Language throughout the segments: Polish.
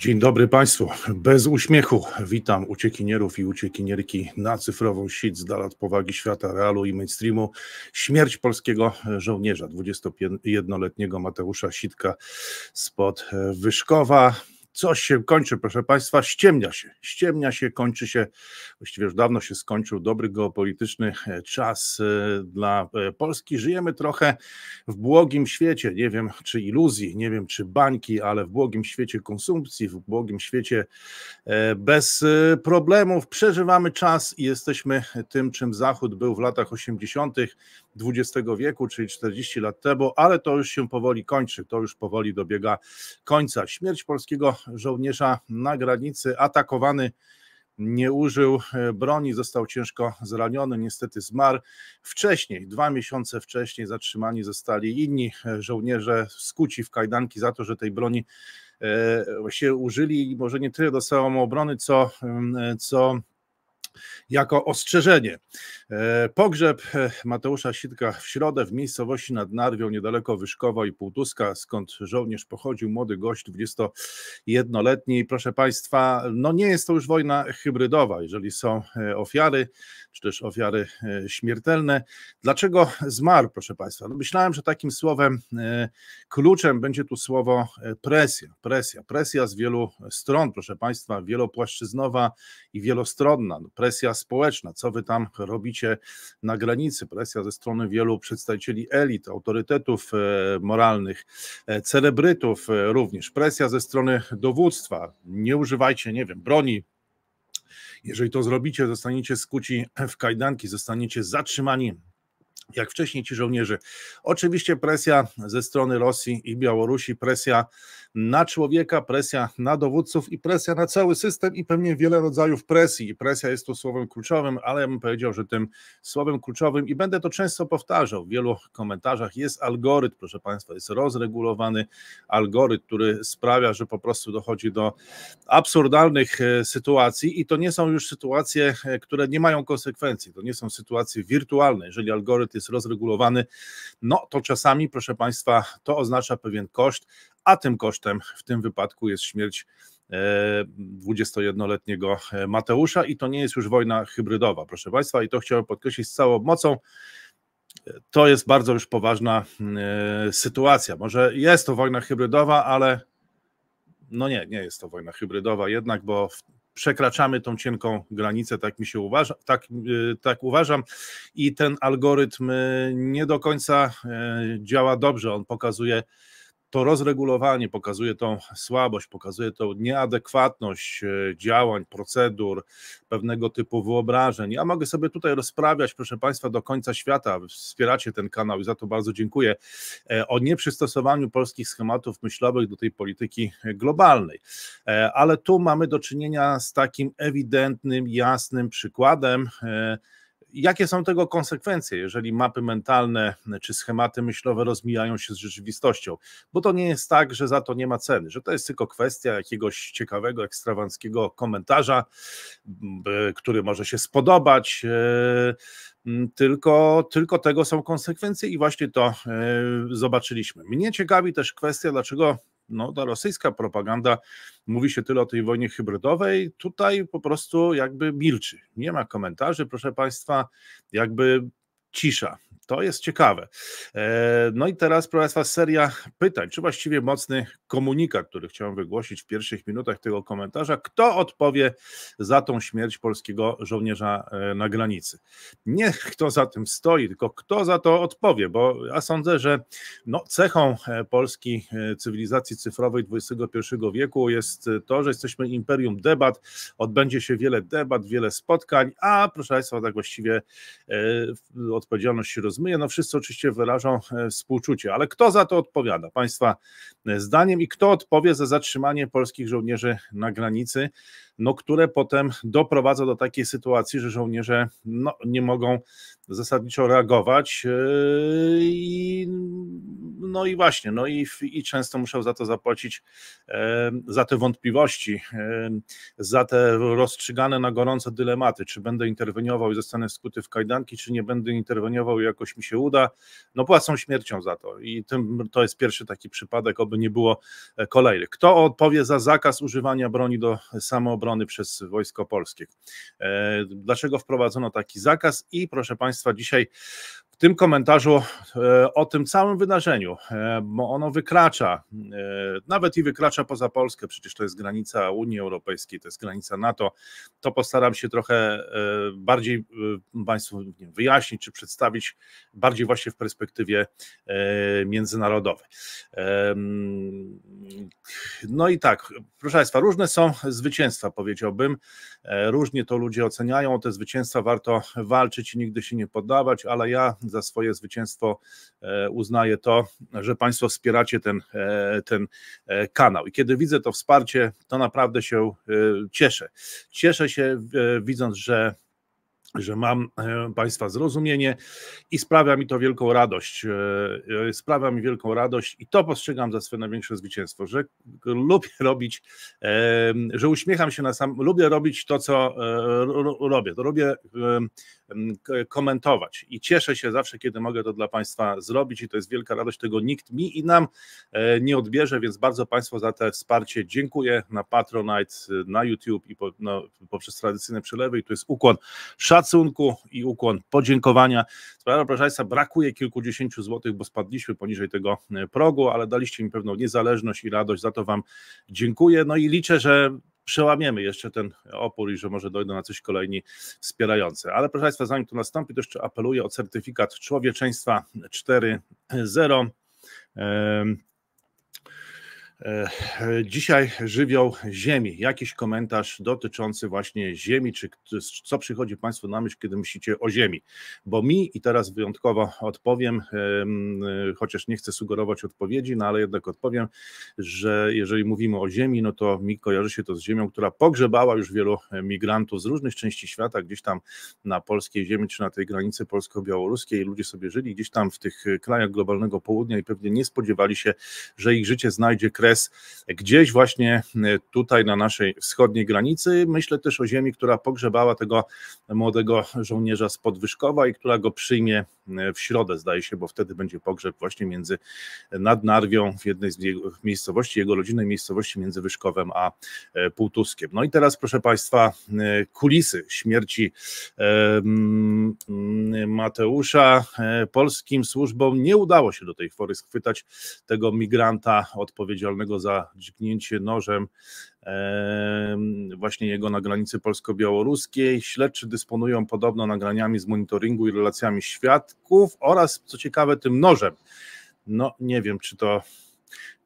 Dzień dobry Państwu. Bez uśmiechu witam uciekinierów i uciekinierki na cyfrową sieć z dala od powagi świata, realu i mainstreamu. Śmierć polskiego żołnierza, 21-letniego Mateusza Sitka spod Wyszkowa. Coś się kończy, proszę Państwa, ściemnia się. Ściemnia się, kończy się, właściwie już dawno się skończył dobry geopolityczny e, czas e, dla e, Polski. Żyjemy trochę w błogim świecie, nie wiem czy iluzji, nie wiem czy bańki, ale w błogim świecie konsumpcji, w błogim świecie bez problemów. Przeżywamy czas i jesteśmy tym, czym Zachód był w latach 80., XX wieku, czyli 40 lat temu, ale to już się powoli kończy, to już powoli dobiega końca. Śmierć polskiego żołnierza na granicy, atakowany nie użył e, broni, został ciężko zraniony, niestety zmarł. Wcześniej, dwa miesiące wcześniej, zatrzymani zostali inni e, żołnierze skuci w kajdanki za to, że tej broni e, się użyli, może nie tyle do obrony, co, mm, co jako ostrzeżenie. E, pogrzeb e, Mateusza Sitka w środę w miejscowości nad Narwią, niedaleko Wyszkowa i Półtuska, skąd żołnierz pochodził, młody gość, 21-letni. Proszę Państwa, no nie jest to już wojna hybrydowa, jeżeli są e, ofiary, czy też ofiary śmiertelne. Dlaczego zmarł, proszę Państwa? No myślałem, że takim słowem, kluczem będzie tu słowo presja, presja, presja z wielu stron, proszę Państwa, wielopłaszczyznowa i wielostronna. No, presja społeczna, co wy tam robicie na granicy, presja ze strony wielu przedstawicieli elit, autorytetów e, moralnych, e, celebrytów e, również, presja ze strony dowództwa, nie używajcie, nie wiem, broni, jeżeli to zrobicie, zostaniecie skuci w kajdanki, zostaniecie zatrzymani jak wcześniej ci żołnierze. Oczywiście presja ze strony Rosji i Białorusi, presja na człowieka, presja na dowódców i presja na cały system i pewnie wiele rodzajów presji. I presja jest tu słowem kluczowym, ale ja bym powiedział, że tym słowem kluczowym i będę to często powtarzał w wielu komentarzach jest algorytm, proszę Państwa, jest rozregulowany algorytm, który sprawia, że po prostu dochodzi do absurdalnych e, sytuacji i to nie są już sytuacje, e, które nie mają konsekwencji, to nie są sytuacje wirtualne. Jeżeli algorytm priorytet jest rozregulowany, no to czasami, proszę Państwa, to oznacza pewien koszt, a tym kosztem w tym wypadku jest śmierć 21-letniego e, e, Mateusza i to nie jest już wojna hybrydowa, proszę Państwa, i to chciałem podkreślić z całą mocą. To jest bardzo już poważna e, sytuacja. Może jest to wojna hybrydowa, ale no nie, nie jest to wojna hybrydowa jednak, bo przekraczamy tą cienką granicę, tak mi się uważa, tak, y, tak uważam i ten algorytm y, nie do końca y, działa dobrze, on pokazuje to rozregulowanie pokazuje tą słabość, pokazuje tą nieadekwatność e, działań, procedur, pewnego typu wyobrażeń. Ja mogę sobie tutaj rozprawiać, proszę Państwa, do końca świata. Wspieracie ten kanał i za to bardzo dziękuję. E, o nieprzystosowaniu polskich schematów myślowych do tej polityki globalnej. E, ale tu mamy do czynienia z takim ewidentnym, jasnym przykładem Jakie są tego konsekwencje, jeżeli mapy mentalne e, czy schematy myślowe rozmijają się z rzeczywistością? Bo to nie jest tak, że za to nie ma ceny, że to jest tylko kwestia jakiegoś ciekawego, ekstrawanckiego komentarza, e, który może się spodobać e, tylko, tylko tego są konsekwencje i właśnie to zobaczyliśmy. Mnie ciekawi też kwestia, dlaczego no, ta rosyjska propaganda mówi się tyle o tej wojnie hybrydowej, tutaj po prostu jakby milczy. Nie ma komentarzy, proszę Państwa, jakby cisza. To jest ciekawe. E, no i teraz, proszę Państwa, seria pytań, czy właściwie mocny komunikat, który chciałem wygłosić w pierwszych minutach tego komentarza. Kto odpowie za tą śmierć polskiego żołnierza e, na granicy? Nie kto za tym stoi, tylko kto za to odpowie, bo ja sądzę, że no, cechą e, polskiej cywilizacji cyfrowej XXI wieku jest to, że jesteśmy imperium debat, odbędzie się wiele debat, wiele spotkań, a proszę Państwa, tak właściwie odpowiedzialność się rozmawia zmyje. No wszyscy oczywiście wyrażą e, współczucie, ale kto za to odpowiada? Państwa e, zdaniem i kto odpowie za zatrzymanie polskich żołnierzy na granicy? no, które potem doprowadza do takiej sytuacji, że żołnierze no, nie mogą zasadniczo reagować yy, i no i właśnie, no i, i często muszą za to zapłacić, yy, za te wątpliwości, yy, za te rozstrzygane na gorąco dylematy, czy będę interweniował i zostanę skuty w kajdanki, czy nie będę interweniował i jakoś mi się uda, no płacą śmiercią za to i tym, to jest pierwszy taki przypadek, oby nie było kolejnych. Kto odpowie za zakaz używania broni do samoobrony przez Wojsko Polskie. E, dlaczego wprowadzono taki zakaz? I proszę Państwa, dzisiaj tym komentarzu e, o tym całym wydarzeniu, e, bo ono wykracza, e, nawet i wykracza poza Polskę, przecież to jest granica Unii Europejskiej, to jest granica NATO, to postaram się trochę bardziej Państwu wyjaśnić czy przedstawić, bardziej właśnie w perspektywie międzynarodowej. No i tak, proszę Państwa, różne są zwycięstwa, powiedziałbym, różnie to ludzie oceniają, o te zwycięstwa warto walczyć i nigdy się nie poddawać, ale ja za swoje zwycięstwo e, uznaję to, że Państwo wspieracie ten, e, ten e, kanał. I kiedy widzę to wsparcie, to naprawdę się cieszę. Cieszę się widząc, że że mam e, Państwa zrozumienie i sprawia mi to wielką radość. E, e, sprawia mi wielką radość i to postrzegam za swoje największe zwycięstwo, że lubię robić, że uśmiecham się na sam, lubię robić to, co robię. To lubię komentować i cieszę się zawsze, kiedy mogę to dla Państwa zrobić i to jest wielka radość, tego nikt mi i nam nie odbierze, więc bardzo Państwu za te wsparcie dziękuję na Patronite, na YouTube i no, poprzez tradycyjne przelewy i tu jest ukłon szat szacunku i ukłon podziękowania. Sprawa, proszę Państwa, brakuje kilkudziesięciu złotych, bo spadliśmy poniżej tego e, progu, ale daliście mi pewną niezależność i radość, za to Wam dziękuję. No i liczę, że przełamiemy jeszcze ten opór i że może dojdą na coś kolejni wspierający. Ale proszę Państwa, zanim to nastąpi, to jeszcze apeluję o certyfikat człowieczeństwa 4.0. E, dzisiaj żywioł Ziemi. Jakiś komentarz dotyczący właśnie Ziemi, czy co przychodzi Państwu na myśl, kiedy myślicie o Ziemi? Bo mi, i teraz wyjątkowo odpowiem, e, chociaż nie chcę sugerować odpowiedzi, no ale jednak odpowiem, że jeżeli mówimy o Ziemi, no to mi kojarzy się to z Ziemią, która pogrzebała już wielu e, migrantów z różnych części świata, gdzieś tam na polskiej ziemi, czy na tej granicy polsko-białoruskiej. Ludzie sobie żyli gdzieś tam w tych krajach globalnego południa i pewnie nie spodziewali się, że ich życie znajdzie krew kres gdzieś właśnie y, tutaj na naszej wschodniej granicy. Myślę też o ziemi, która pogrzebała tego młodego żołnierza z Podwyżkowa i która go przyjmie y, w środę, zdaje się, bo wtedy będzie pogrzeb właśnie między y, nad Narwią w jednej z miejscowości, jego rodzinnej miejscowości między Wyszkowem a Półtuskiem. No i teraz, proszę Państwa, kulisy śmierci Mateusza. Polskim służbom nie udało się do tej pory schwytać tego migranta odpowiedzialnego za dźgnięcie nożem właśnie jego na granicy polsko-białoruskiej. Śledczy dysponują podobno nagraniami z monitoringu i relacjami świadków oraz, co ciekawe, tym nożem. No nie wiem, czy to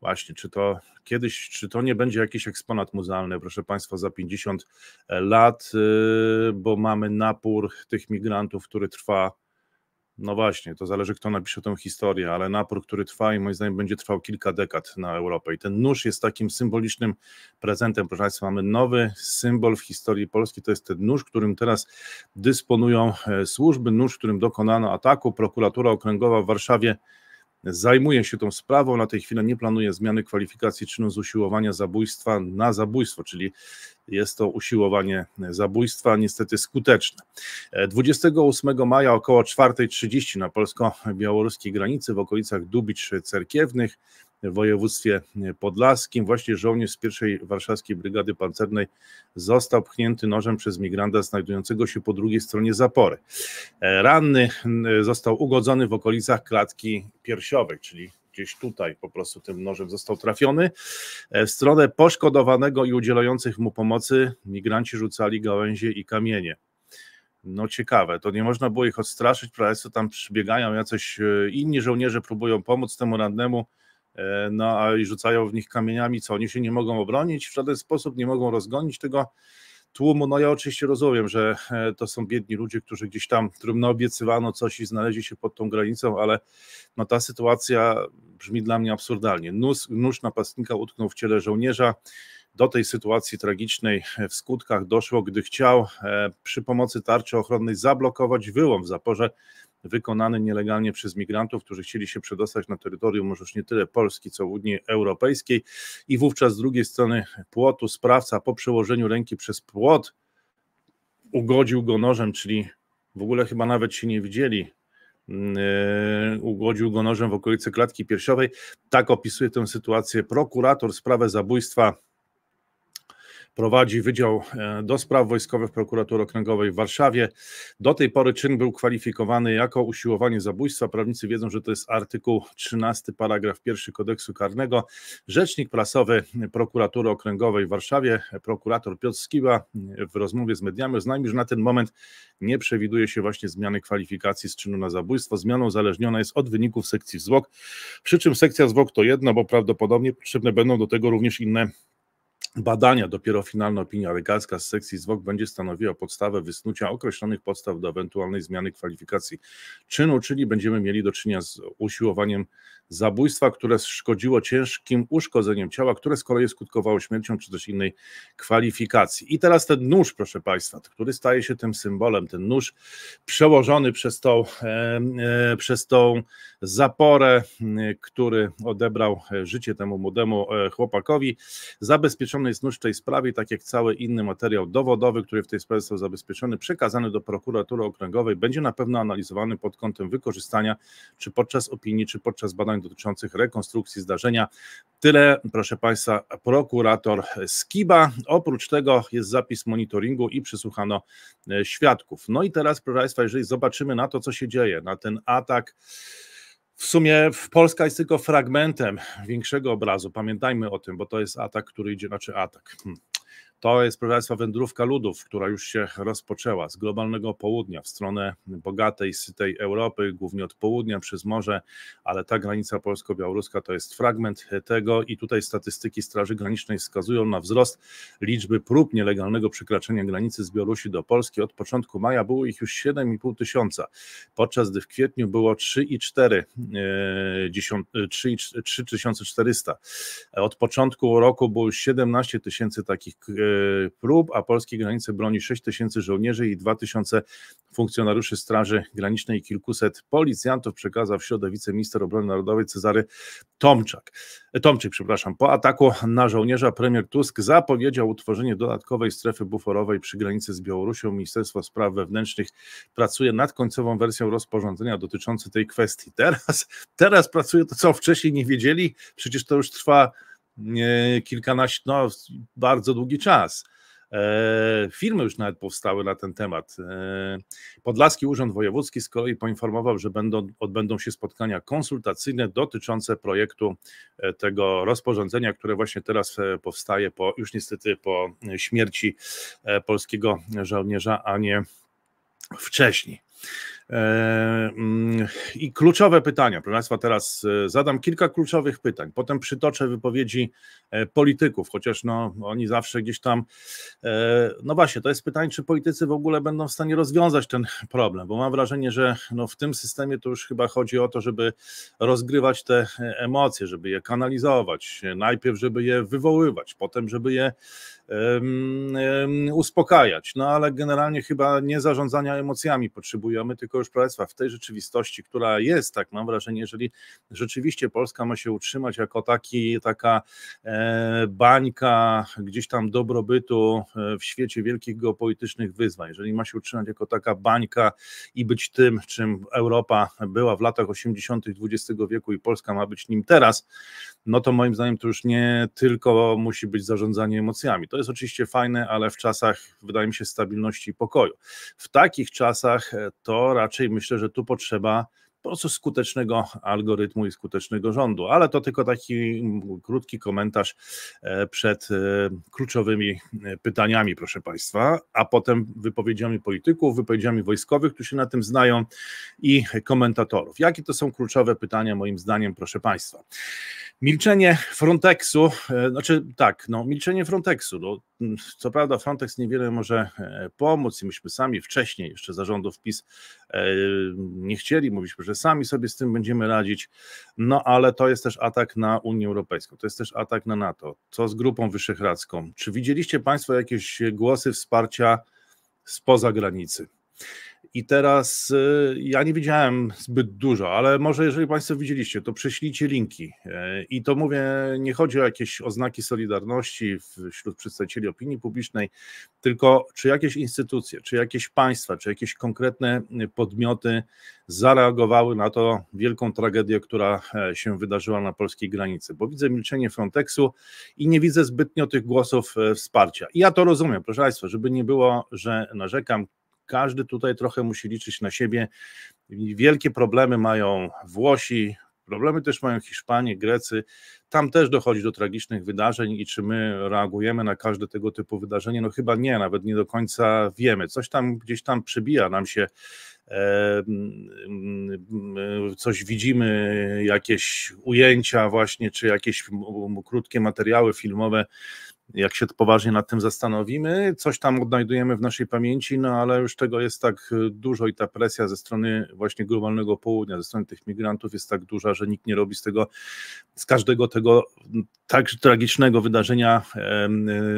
właśnie, czy to kiedyś, czy to nie będzie jakiś eksponat muzealny, proszę Państwa, za 50 lat, y, bo mamy napór tych migrantów, który trwa no właśnie, to zależy kto napisze tę historię, ale napór, który trwa i moim zdaniem będzie trwał kilka dekad na Europę. I ten nóż jest takim symbolicznym prezentem. Proszę Państwa, mamy nowy symbol w historii Polski, to jest ten nóż, którym teraz dysponują e, służby, nóż, którym dokonano ataku. Prokuratura Okręgowa w Warszawie zajmuje się tą sprawą. Na tej chwili nie planuje zmiany kwalifikacji czynu z usiłowania zabójstwa na zabójstwo, czyli jest to usiłowanie zabójstwa, niestety skuteczne. 28 maja około 4.30 na polsko-białoruskiej granicy w okolicach Dubicz Cerkiewnych w województwie podlaskim. Właśnie żołnierz z pierwszej warszawskiej brygady pancernej został pchnięty nożem przez migranta znajdującego się po drugiej stronie zapory. E, ranny e, został ugodzony w okolicach klatki piersiowej, czyli gdzieś tutaj po prostu tym nożem został trafiony. E, w stronę poszkodowanego i udzielających mu pomocy migranci rzucali gałęzie i kamienie. No ciekawe, to nie można było ich odstraszyć, prawie tam przybiegają jacyś inni żołnierze, próbują pomóc temu rannemu, E, no a i rzucają w nich kamieniami, co oni się nie mogą obronić, w żaden sposób nie mogą rozgonić tego tłumu. No ja oczywiście rozumiem, że e, to są biedni ludzie, którzy gdzieś tam, którym obiecywano coś i znaleźli się pod tą granicą, ale no ta sytuacja brzmi dla mnie absurdalnie. Nóż, nóż napastnika utknął w ciele żołnierza, do tej sytuacji tragicznej e, w skutkach doszło, gdy chciał przy pomocy tarczy ochronnej zablokować wyłom w zaporze wykonany nielegalnie przez migrantów, którzy chcieli się przedostać na terytorium może już nie tyle Polski, co Unii Europejskiej i wówczas z drugiej strony płotu sprawca po przełożeniu ręki przez płot ugodził go nożem, czyli w ogóle chyba nawet się nie widzieli, mm, e, ugodził go nożem w okolicy klatki piersiowej. Tak opisuje tę sytuację prokurator sprawę zabójstwa prowadzi Wydział e, do Spraw Wojskowych Prokuratury Okręgowej w Warszawie. Do tej pory czyn był kwalifikowany jako usiłowanie zabójstwa. Prawnicy wiedzą, że to jest artykuł 13, paragraf 1 kodeksu karnego. Rzecznik prasowy Prokuratury Okręgowej w Warszawie, prokurator Piotr Skiba w rozmowie z mediami oznajmił, że na ten moment nie przewiduje się właśnie zmiany kwalifikacji z czynu na zabójstwo. Zmianą zależniona jest od wyników sekcji zwłok, przy czym sekcja zwłok to jedno, bo prawdopodobnie potrzebne będą do tego również inne badania, dopiero finalna opinia lekarska z sekcji zwog będzie stanowiła podstawę wysnucia określonych podstaw do ewentualnej zmiany kwalifikacji czynu, czyli będziemy mieli do czynienia z usiłowaniem zabójstwa, które szkodziło ciężkim uszkodzeniem ciała, które z kolei skutkowało śmiercią czy też innej kwalifikacji. I teraz ten nóż, proszę Państwa, który staje się tym symbolem, ten nóż przełożony przez tą, e, e, przez tą zaporę, e, który odebrał życie temu młodemu chłopakowi. Zabezpieczony jest nóż w tej sprawie, tak jak cały inny materiał dowodowy, który w tej sprawie został zabezpieczony, przekazany do prokuratury okręgowej, będzie na pewno analizowany pod kątem wykorzystania czy podczas opinii, czy podczas badań dotyczących rekonstrukcji zdarzenia. Tyle, proszę Państwa, prokurator Skiba. Oprócz tego jest zapis monitoringu i przysłuchano e, świadków. No i teraz, proszę Państwa, jeżeli zobaczymy na to, co się dzieje, na ten atak. W sumie Polska jest tylko fragmentem większego obrazu. Pamiętajmy o tym, bo to jest atak, który idzie, znaczy atak. Hmm. To jest, proszę Państwa, wędrówka ludów, która już się rozpoczęła z globalnego południa w stronę bogatej, sytej Europy, głównie od południa przez morze, ale ta granica polsko-białoruska to jest fragment tego i tutaj statystyki Straży Granicznej wskazują na wzrost liczby prób nielegalnego przekraczania granicy z Białorusi do Polski. Od początku maja było ich już 7,5 tysiąca, podczas gdy w kwietniu było 3400. E, e, od początku roku było już 17 tysięcy takich e, prób, a polskie granice broni 6 tysięcy żołnierzy i 2 tysiące funkcjonariuszy Straży Granicznej i kilkuset policjantów, przekazał w środę wiceminister obrony narodowej Cezary Tomczak. E, Tomczyk, przepraszam. Po ataku na żołnierza premier Tusk zapowiedział utworzenie dodatkowej strefy buforowej przy granicy z Białorusią. Ministerstwo Spraw Wewnętrznych pracuje nad końcową wersją rozporządzenia dotyczącej tej kwestii. Teraz, teraz pracuje to, co wcześniej nie wiedzieli. Przecież to już trwa kilkanaście, no bardzo długi czas. E, Filmy już nawet powstały na ten temat. E, Podlaski Urząd Wojewódzki z kolei poinformował, że będą, odbędą się spotkania konsultacyjne dotyczące projektu e, tego rozporządzenia, które właśnie teraz powstaje, po, już niestety po śmierci polskiego żołnierza, a nie wcześniej. E, mm, I kluczowe pytania, proszę Państwa, teraz e, zadam kilka kluczowych pytań, potem przytoczę wypowiedzi e, polityków, chociaż no, oni zawsze gdzieś tam. No właśnie, to jest pytanie, czy politycy w ogóle będą w stanie rozwiązać ten problem, bo mam wrażenie, że no, w tym systemie to już chyba chodzi o to, żeby rozgrywać te emocje, żeby je kanalizować, najpierw, żeby je wywoływać, potem, żeby je um, um, uspokajać. No ale generalnie chyba nie zarządzania emocjami potrzebujemy, tylko już Królestwa w tej rzeczywistości, która jest, tak mam wrażenie, jeżeli rzeczywiście Polska ma się utrzymać jako taki, taka e, bańka gdzieś tam dobrobytu e, w świecie wielkich geopolitycznych wyzwań, jeżeli ma się utrzymać jako taka bańka i być tym, czym Europa była w latach 80. XX wieku i Polska ma być nim teraz, no to moim zdaniem to już nie tylko musi być zarządzanie emocjami. To jest oczywiście fajne, ale w czasach, wydaje mi się, stabilności i pokoju. W takich czasach e, to raczej myślę, że tu potrzeba po prostu skutecznego algorytmu i skutecznego rządu. Ale to tylko taki mm, krótki komentarz e, przed e, kluczowymi e, pytaniami, proszę Państwa, a potem wypowiedziami polityków, wypowiedziami wojskowych, którzy się na tym znają, i komentatorów. Jakie to są kluczowe pytania, moim zdaniem, proszę Państwa? Milczenie Frontexu, e, znaczy tak, no milczenie Frontexu. No, mm, co prawda Frontex niewiele może e, pomóc i myśmy sami wcześniej, jeszcze zarządów PiS, e, nie chcieli, mówiliśmy, że sami sobie z tym będziemy radzić, no ale to jest też atak na Unię Europejską, to jest też atak na NATO. Co z Grupą Wyszehradzką? Czy widzieliście Państwo jakieś głosy wsparcia spoza granicy? I teraz y, ja nie widziałem zbyt dużo, ale może jeżeli Państwo widzieliście, to prześlijcie linki. E, I to mówię, nie chodzi o jakieś oznaki solidarności wśród przedstawicieli opinii publicznej, tylko czy jakieś instytucje, czy jakieś państwa, czy jakieś konkretne y, podmioty zareagowały na to wielką tragedię, która e, się wydarzyła na polskiej granicy. Bo widzę milczenie Frontexu i nie widzę zbytnio tych głosów e, wsparcia. I ja to rozumiem, proszę Państwa, żeby nie było, że narzekam, każdy tutaj trochę musi liczyć na siebie. Wielkie problemy mają Włosi, Problemy też mają Hiszpanie, Grecy. Tam też dochodzi do tragicznych wydarzeń i czy my reagujemy na każde tego typu wydarzenie? No chyba nie, nawet nie do końca wiemy. Coś tam gdzieś tam przebija nam się, e, mm, coś widzimy, jakieś ujęcia właśnie, czy jakieś krótkie materiały filmowe jak się poważnie nad tym zastanowimy. Coś tam odnajdujemy w naszej pamięci, no ale już tego jest tak y, dużo i ta presja ze strony właśnie globalnego południa, ze strony tych migrantów jest tak duża, że nikt nie robi z tego, z każdego tego tak tragicznego wydarzenia y,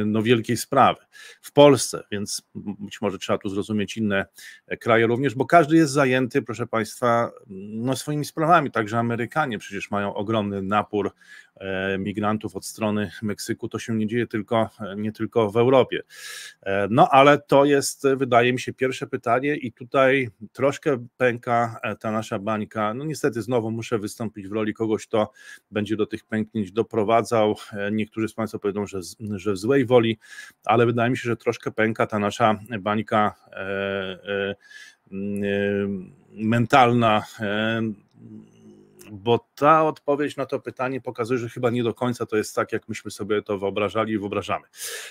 no, wielkiej sprawy w Polsce, więc być może trzeba tu zrozumieć inne e, kraje również, bo każdy jest zajęty, proszę Państwa, no, swoimi sprawami, także Amerykanie przecież mają ogromny napór E, migrantów od strony Meksyku, to się nie dzieje tylko, e, nie tylko w Europie. E, no ale to jest, wydaje mi się, pierwsze pytanie i tutaj troszkę pęka ta nasza bańka. No niestety znowu muszę wystąpić w roli kogoś, kto będzie do tych pęknięć doprowadzał. Niektórzy z Państwa powiedzą, że, że w złej woli, ale wydaje mi się, że troszkę pęka ta nasza bańka e, e, mentalna, e, bo ta odpowiedź na to pytanie pokazuje, że chyba nie do końca to jest tak, jak myśmy sobie to wyobrażali i wyobrażamy.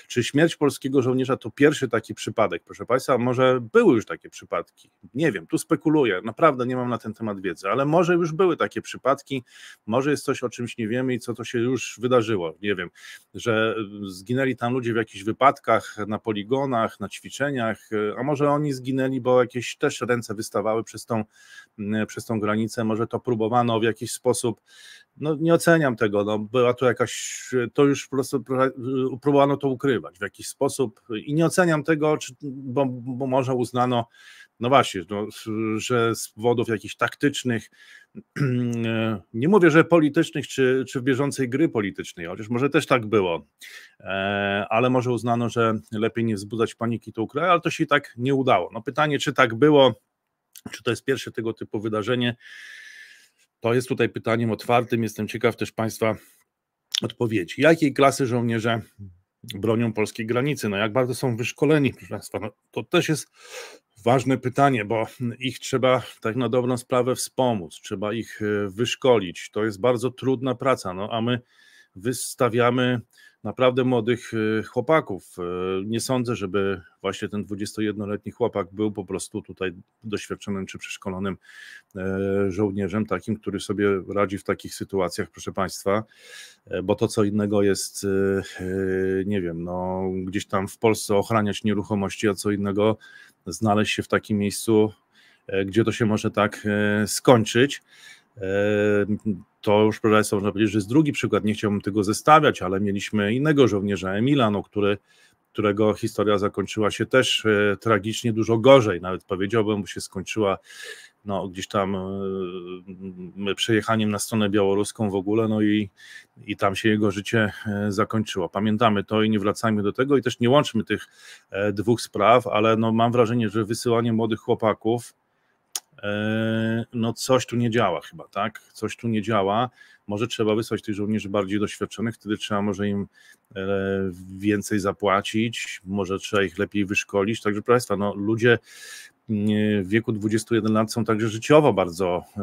Czy śmierć polskiego żołnierza to pierwszy taki przypadek? Proszę Państwa, może były już takie przypadki. Nie wiem, tu spekuluję, naprawdę nie mam na ten temat wiedzy, ale może już były takie przypadki, może jest coś, o czymś nie wiemy i co to się już wydarzyło. Nie wiem, że zginęli tam ludzie w jakichś wypadkach, na poligonach, na ćwiczeniach, a może oni zginęli, bo jakieś też ręce wystawały przez tą, mm, przez tą granicę, może to próbowano jakiś sposób. No, nie oceniam tego, no, była to jakaś, to już po prostu y, próbowano to ukrywać w jakiś sposób i nie oceniam tego, czy, bo, bo może uznano, no właśnie, no, że z powodów jakichś taktycznych, nie mówię, że politycznych, czy, czy w bieżącej gry politycznej, chociaż może też tak było, e, ale może uznano, że lepiej nie wzbudzać paniki to Ukrainy, ale to się i tak nie udało. No pytanie, czy tak było, czy to jest pierwsze tego typu wydarzenie, to jest tutaj pytaniem otwartym. Jestem ciekaw też Państwa odpowiedzi. Jakiej klasy żołnierze bronią polskiej granicy? No jak bardzo są wyszkoleni, proszę Państwa? No, to też jest ważne pytanie, bo ich trzeba tak na dobrą sprawę wspomóc, trzeba ich e, wyszkolić. To jest bardzo trudna praca, no a my wystawiamy naprawdę młodych e, chłopaków. E, nie sądzę, żeby właśnie ten 21-letni chłopak był po prostu tutaj doświadczonym czy przeszkolonym e, żołnierzem, takim, który sobie radzi w takich sytuacjach, proszę Państwa, bo to co innego jest, nie wiem, no, gdzieś tam w Polsce ochraniać nieruchomości, a co innego znaleźć się w takim miejscu, gdzie to się może tak skończyć. E, to już, proszę Państwa, można powiedzieć, że jest drugi przykład. Nie chciałbym tego zestawiać, ale mieliśmy innego żołnierza, Emila, no, który, którego historia zakończyła się też e, tragicznie dużo gorzej. Nawet powiedziałbym, bo się skończyła no, gdzieś tam e, przejechaniem na stronę białoruską w ogóle, no i, i tam się jego życie zakończyło. Pamiętamy to i nie wracajmy do tego i też nie łączmy tych dwóch spraw, ale no, mam wrażenie, że wysyłanie młodych chłopaków E, no coś tu nie działa chyba, tak? Coś tu nie działa. Może trzeba wysłać tych żołnierzy bardziej doświadczonych, wtedy trzeba może im e, więcej zapłacić, może trzeba ich lepiej wyszkolić. Także proszę Państwa, no ludzie mm, w wieku 21 lat są także życiowo bardzo e,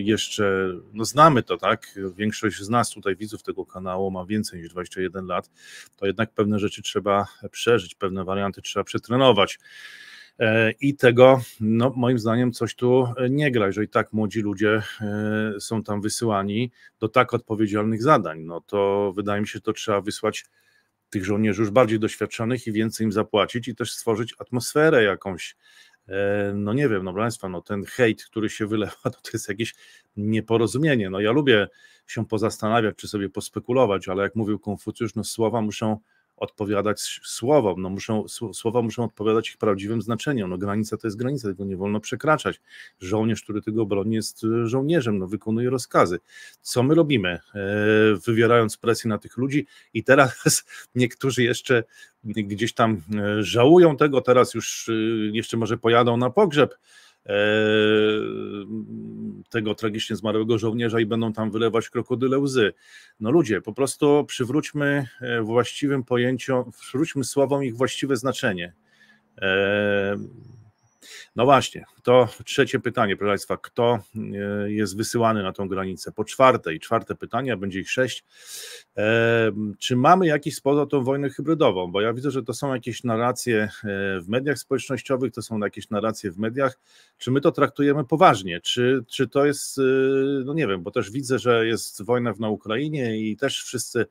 jeszcze, no znamy to, tak? Większość z nas tutaj, widzów tego kanału, ma więcej niż 21 lat. To jednak pewne rzeczy trzeba przeżyć, pewne warianty trzeba przetrenować. E, i tego, no, moim zdaniem, coś tu e, nie gra, jeżeli tak młodzi ludzie e, są tam wysyłani do tak odpowiedzialnych zadań, no to wydaje mi się, że to trzeba wysłać tych żołnierzy już bardziej doświadczonych i więcej im zapłacić i też stworzyć atmosferę jakąś, no nie wiem, no proszę Państwa, no ten hejt, który się wylewa, no to jest jakieś nieporozumienie. No ja lubię się pozastanawiać, czy sobie pospekulować, ale jak mówił Konfucjusz, no słowa muszą odpowiadać słowom, no muszą, słowa muszą odpowiadać ich prawdziwym znaczeniom, no granica to jest granica, tego nie wolno przekraczać. Żołnierz, który tego broni jest e, żołnierzem, no wykonuje rozkazy. Co my robimy? E, wywierając presję na tych ludzi i teraz niektórzy jeszcze gdzieś tam e, żałują tego, teraz już jeszcze może pojadą na pogrzeb, E, tego tragicznie zmarłego żołnierza i będą tam wylewać krokodyle łzy. No ludzie, po prostu przywróćmy e, właściwym pojęciom, przywróćmy słowom ich właściwe znaczenie. E, no właśnie, to trzecie pytanie, proszę Państwa, kto e, jest wysyłany na tą granicę? Po czwarte i czwarte pytanie, a będzie ich sześć. E, czy mamy jakiś sposób tą wojnę hybrydową? Bo ja widzę, że to są jakieś narracje e, w mediach społecznościowych, to są jakieś narracje w mediach. Czy my to traktujemy poważnie? Czy, czy to jest, no nie wiem, bo też widzę, że jest wojna na Ukrainie i też wszyscy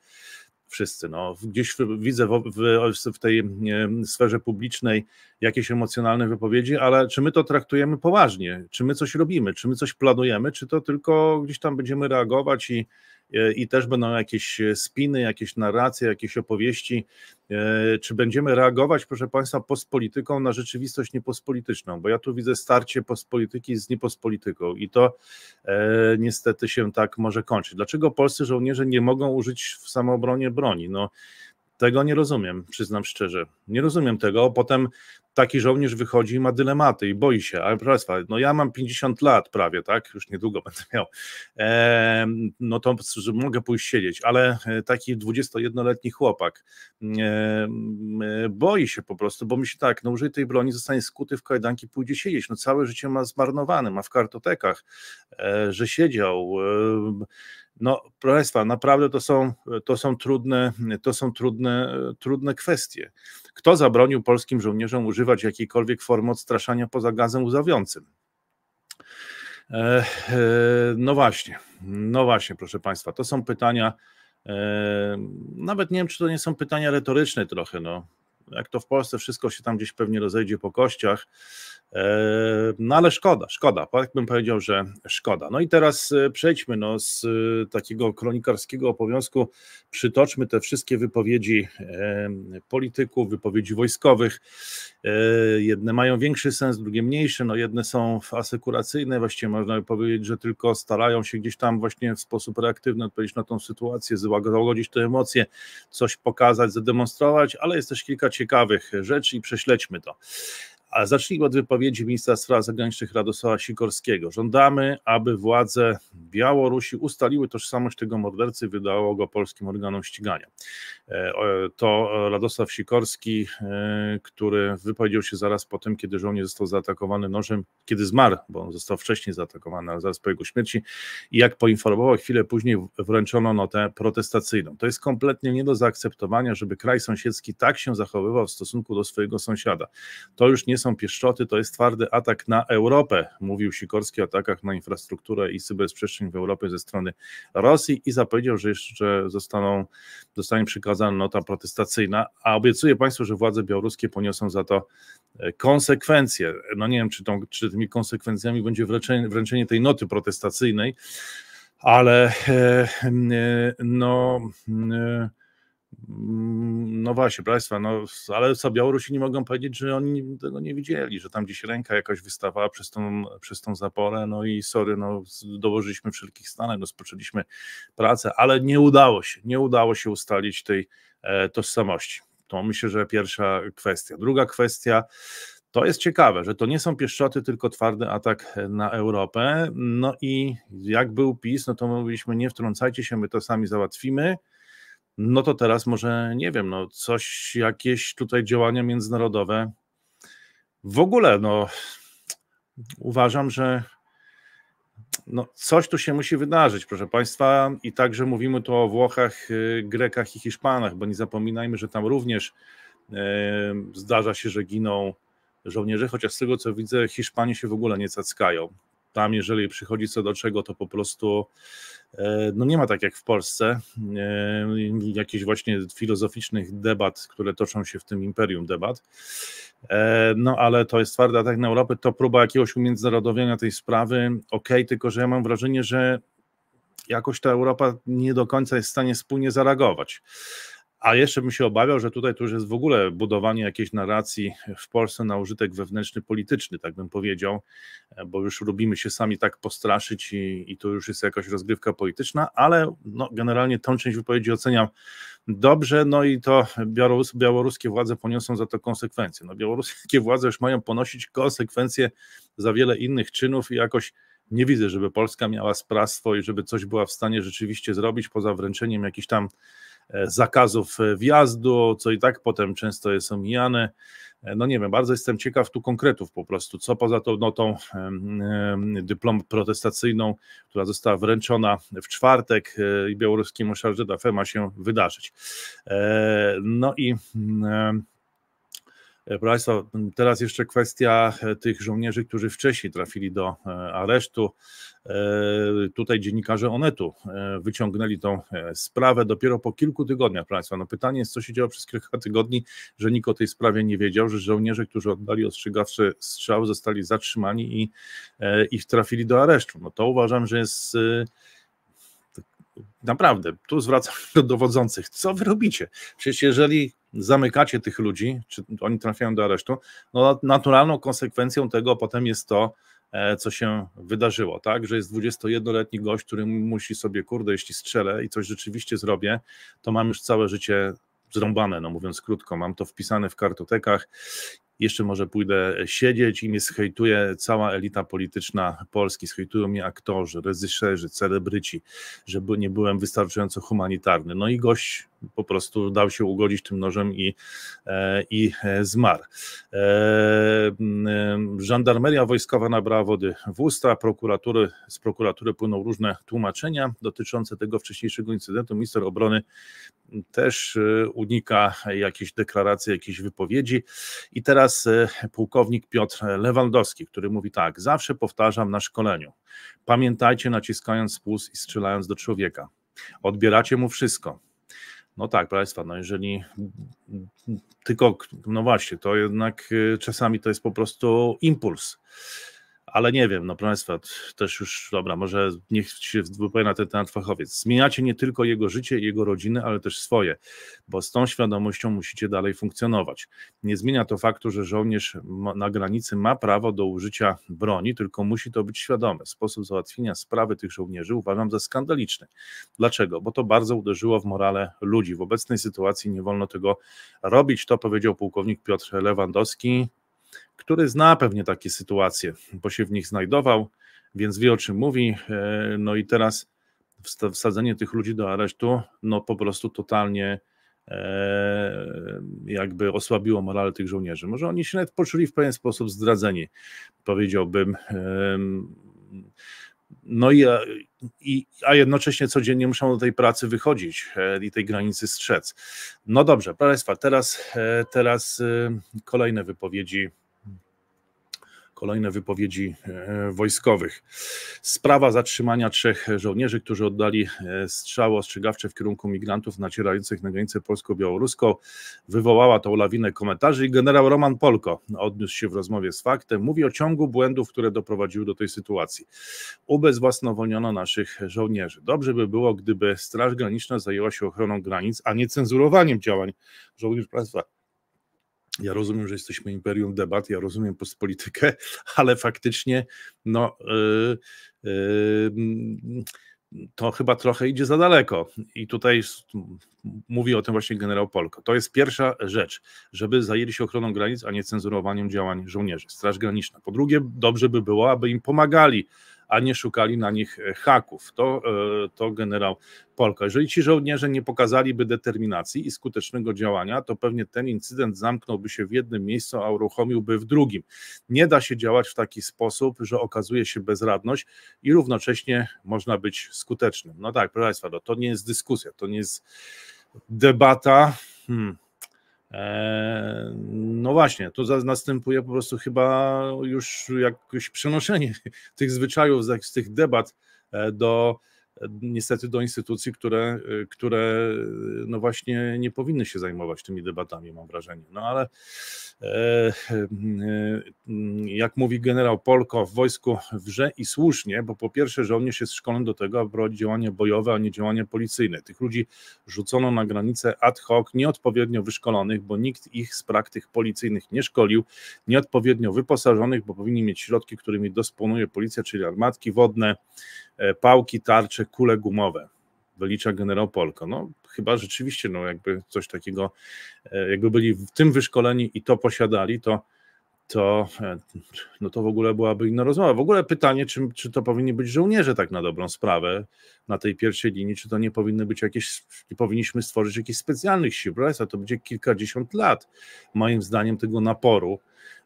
wszyscy. No, gdzieś widzę w, w, w tej sferze publicznej jakieś emocjonalne wypowiedzi, ale czy my to traktujemy poważnie? Czy my coś robimy? Czy my coś planujemy? Czy to tylko gdzieś tam będziemy reagować i E, i też będą jakieś e, spiny, jakieś narracje, jakieś opowieści. E, czy będziemy reagować, proszę Państwa, pospolityką na rzeczywistość niepospolityczną? Bo ja tu widzę starcie postpolityki z niepospolityką i to e, niestety się tak może kończyć. Dlaczego polscy żołnierze nie mogą użyć w samoobronie broni? No, tego nie rozumiem, przyznam szczerze. Nie rozumiem tego. Potem taki żołnierz wychodzi i ma dylematy i boi się, ale proszę Państwa, no ja mam 50 lat prawie, tak, już niedługo będę miał, e, no to mogę pójść siedzieć, ale e, taki 21-letni chłopak e, boi się po prostu, bo myśli tak, no użyj tej broni, zostanie skuty w kajdanki, pójdzie siedzieć, no całe życie ma zmarnowane, ma w kartotekach, e, że siedział, e, no, proszę Państwa, naprawdę to są, to są, trudne, to są trudne, trudne kwestie. Kto zabronił polskim żołnierzom używać jakiejkolwiek formy odstraszania poza gazem łzawiącym? E, e, no właśnie, no właśnie, proszę Państwa, to są pytania. E, nawet nie wiem, czy to nie są pytania retoryczne trochę. No. Jak to w Polsce wszystko się tam gdzieś pewnie rozejdzie po kościach. E, no ale szkoda, szkoda, tak bym powiedział, że szkoda. No i teraz e, przejdźmy no, z e, takiego kronikarskiego obowiązku, przytoczmy te wszystkie wypowiedzi polityków, wypowiedzi wojskowych. Jedne mają większy sens, drugie mniejsze. no jedne są asekuracyjne, właściwie można by powiedzieć, że tylko starają się gdzieś tam właśnie w sposób reaktywny odpowiedzieć na tą sytuację, załagodzić te emocje, coś pokazać, zademonstrować, ale jest też kilka ciekawych rzeczy i prześledźmy to. A zacznijmy od wypowiedzi ministra spraw zagranicznych Radosława Sikorskiego. Żądamy, aby władze Białorusi ustaliły tożsamość tego mordercy i wydało go polskim organom ścigania. E, to e, Radosław Sikorski, e, który wypowiedział się zaraz po tym, kiedy żołnierz został zaatakowany nożem, kiedy zmarł, bo on został wcześniej zaatakowany, ale zaraz po jego śmierci. I jak poinformował, chwilę później wręczono notę protestacyjną. To jest kompletnie nie do zaakceptowania, żeby kraj sąsiedzki tak się zachowywał w stosunku do swojego sąsiada. To już nie są pieszczoty, to jest twardy atak na Europę, mówił Sikorski o atakach na infrastrukturę i cyberprzestrzeń w Europie ze strony Rosji i zapowiedział, że jeszcze zostaną, zostanie przykazane wprowadzana nota protestacyjna, a obiecuję Państwu, że władze białoruskie poniosą za to e, konsekwencje. No nie wiem, czy, tą, czy tymi konsekwencjami będzie wręczenie, wręczenie tej noty protestacyjnej, ale e, e, no no właśnie, Państwa, no, ale co Białorusini mogą powiedzieć, że oni tego nie widzieli, że tam gdzieś ręka jakaś wystawała przez tą, przez tą zaporę, no i sorry, no, dołożyliśmy wszelkich starań, rozpoczęliśmy pracę, ale nie udało się, nie udało się ustalić tej e, tożsamości. To myślę, że pierwsza kwestia. Druga kwestia, to jest ciekawe, że to nie są pieszczoty, tylko twardy atak na Europę. No i jak był PiS, no to mówiliśmy, nie wtrącajcie się, my to sami załatwimy no to teraz może, nie wiem, no coś, jakieś tutaj działania międzynarodowe. W ogóle, no uważam, że no, coś tu się musi wydarzyć, proszę Państwa, i także mówimy tu o Włochach, y, Grekach i Hiszpanach, bo nie zapominajmy, że tam również yy, zdarza się, że giną żołnierze, chociaż z tego co widzę, Hiszpanie się w ogóle nie cackają tam jeżeli przychodzi co do czego, to po prostu e, no nie ma tak jak w Polsce e, jakichś właśnie filozoficznych debat, które toczą się w tym imperium debat. E, no ale to jest twardy atak na Europę, to próba jakiegoś umiędzynarodowienia tej sprawy. Okej, okay, tylko że ja mam wrażenie, że jakoś ta Europa nie do końca jest w stanie wspólnie zareagować. A jeszcze bym się obawiał, że tutaj to już jest w ogóle budowanie jakiejś narracji w Polsce na użytek wewnętrzny polityczny, tak bym powiedział, bo już lubimy się sami tak postraszyć i, i to już jest jakaś rozgrywka polityczna, ale no, generalnie tą część wypowiedzi oceniam dobrze, no i to białorus, białoruskie władze poniosą za to konsekwencje. No, białoruskie władze już mają ponosić konsekwencje za wiele innych czynów i jakoś nie widzę, żeby Polska miała sprawstwo i żeby coś była w stanie rzeczywiście zrobić poza wręczeniem jakichś tam E, zakazów e, wjazdu, co i tak potem często jest omijane. E, no nie wiem, bardzo jestem ciekaw tu konkretów po prostu, co poza tą notą dyplom protestacyjną, która została wręczona w czwartek i białoruskiemu szarży ma się wydarzyć. No i E, proszę Państwa, teraz jeszcze kwestia e, tych żołnierzy, którzy wcześniej trafili do e, aresztu. Tutaj dziennikarze Onetu wyciągnęli tą sprawę dopiero po kilku tygodniach. Proszę Państwa, no pytanie jest, co się działo przez kilka tygodni, że nikt o tej sprawie nie wiedział, że żołnierze, którzy oddali ostrzegawczy strzał, zostali zatrzymani i, i trafili do aresztu. No to uważam, że jest tak, naprawdę, tu zwracam do dowodzących, co wy robicie? Przecież jeżeli zamykacie tych ludzi, czy oni trafiają do aresztu, no naturalną konsekwencją tego potem jest to, e, co się wydarzyło, tak? Że jest 21-letni gość, który musi sobie, kurde, jeśli strzelę i coś rzeczywiście zrobię, to mam już całe życie zrąbane, no mówiąc krótko, mam to wpisane w kartotekach. Jeszcze może pójdę siedzieć i mnie schejtuje cała elita polityczna Polski, schejtują mnie aktorzy, reżyserzy, celebryci, żeby nie byłem wystarczająco humanitarny. No i gość po prostu dał się ugodzić tym nożem i, e, i e, zmarł. E, Żandarmeria wojskowa nabrała wody w usta, prokuratury, z prokuratury płyną różne tłumaczenia dotyczące tego wcześniejszego incydentu. Minister obrony też unika jakichś deklaracji, jakichś wypowiedzi. I teraz pułkownik Piotr Lewandowski, który mówi tak: Zawsze powtarzam na szkoleniu. Pamiętajcie, naciskając spust i strzelając do człowieka. Odbieracie mu wszystko. No tak, proszę Państwa, no jeżeli tylko, no właśnie, to jednak y, czasami to jest po prostu impuls ale nie wiem, no proszę Państwa, też już, dobra, może niech się wypowie na ten temat fachowiec. Zmieniacie nie tylko jego życie, jego rodziny, ale też swoje, bo z tą świadomością musicie dalej funkcjonować. Nie zmienia to faktu, że żołnierz na granicy ma prawo do użycia broni, tylko musi to być świadome. Sposób załatwienia sprawy tych żołnierzy uważam za skandaliczny. Dlaczego? Bo to bardzo uderzyło w morale ludzi. W obecnej sytuacji nie wolno tego robić, to powiedział pułkownik Piotr Lewandowski który zna pewnie takie sytuacje, bo się w nich znajdował, więc wie o czym mówi. E, no i teraz wsadzenie tych ludzi do aresztu, no po prostu totalnie e, jakby osłabiło morale tych żołnierzy. Może oni się nawet poczuli w pewien sposób zdradzeni, powiedziałbym. No i, e, i, a jednocześnie codziennie muszą do tej pracy wychodzić i tej granicy strzec. No dobrze, proszę Państwa, teraz, teraz kolejne wypowiedzi kolejne wypowiedzi e, wojskowych. Sprawa zatrzymania trzech żołnierzy, którzy oddali e, strzały ostrzegawcze w kierunku migrantów nacierających na granicę polsko-białoruską, wywołała tą lawinę komentarzy i generał Roman Polko odniósł się w rozmowie z faktem. Mówi o ciągu błędów, które doprowadziły do tej sytuacji. Ubezwłasnowolniono naszych żołnierzy. Dobrze by było, gdyby Straż Graniczna zajęła się ochroną granic, a nie cenzurowaniem działań żołnierzy państwa ja rozumiem, że jesteśmy imperium debat, ja rozumiem postpolitykę, ale faktycznie no, yy, yy, to chyba trochę idzie za daleko. I tutaj mówi o tym właśnie generał Polko. To jest pierwsza rzecz, żeby zajęli się ochroną granic, a nie cenzurowaniem działań żołnierzy, Straż Graniczna. Po drugie, dobrze by było, aby im pomagali a nie szukali na nich e, haków. To, e, to generał Polka. Jeżeli ci żołnierze nie pokazaliby determinacji i skutecznego działania, to pewnie ten incydent zamknąłby się w jednym miejscu, a uruchomiłby w drugim. Nie da się działać w taki sposób, że okazuje się bezradność i równocześnie można być skutecznym. No tak, proszę Państwa, no, to nie jest dyskusja, to nie jest debata. Hmm E, no właśnie, to następuje po prostu chyba już jakoś przenoszenie tych zwyczajów, z tych debat e, do, niestety do instytucji, które, y, które y, no właśnie nie powinny się zajmować tymi debatami, mam wrażenie. No ale e, e, jak mówi generał Polko w wojsku wrze i słusznie, bo po pierwsze żołnierz jest szkolony do tego, aby prowadzić działania bojowe, a nie działania policyjne. Tych ludzi rzucono na granicę ad hoc, nieodpowiednio wyszkolonych, bo nikt ich z praktyk policyjnych nie szkolił, nieodpowiednio wyposażonych, bo powinni mieć środki, którymi dysponuje policja, czyli armatki wodne, E, pałki, tarcze, kule gumowe. Wylicza generał Polko. No, chyba rzeczywiście, no, jakby coś takiego, e, jakby byli w tym wyszkoleni i to posiadali, to, to, e, no to w ogóle byłaby inna rozmowa. W ogóle pytanie, czy, czy to powinni być żołnierze tak na dobrą sprawę na tej pierwszej linii, czy to nie powinny być jakieś, nie powinniśmy stworzyć jakichś specjalnych sił, a to będzie kilkadziesiąt lat moim zdaniem tego naporu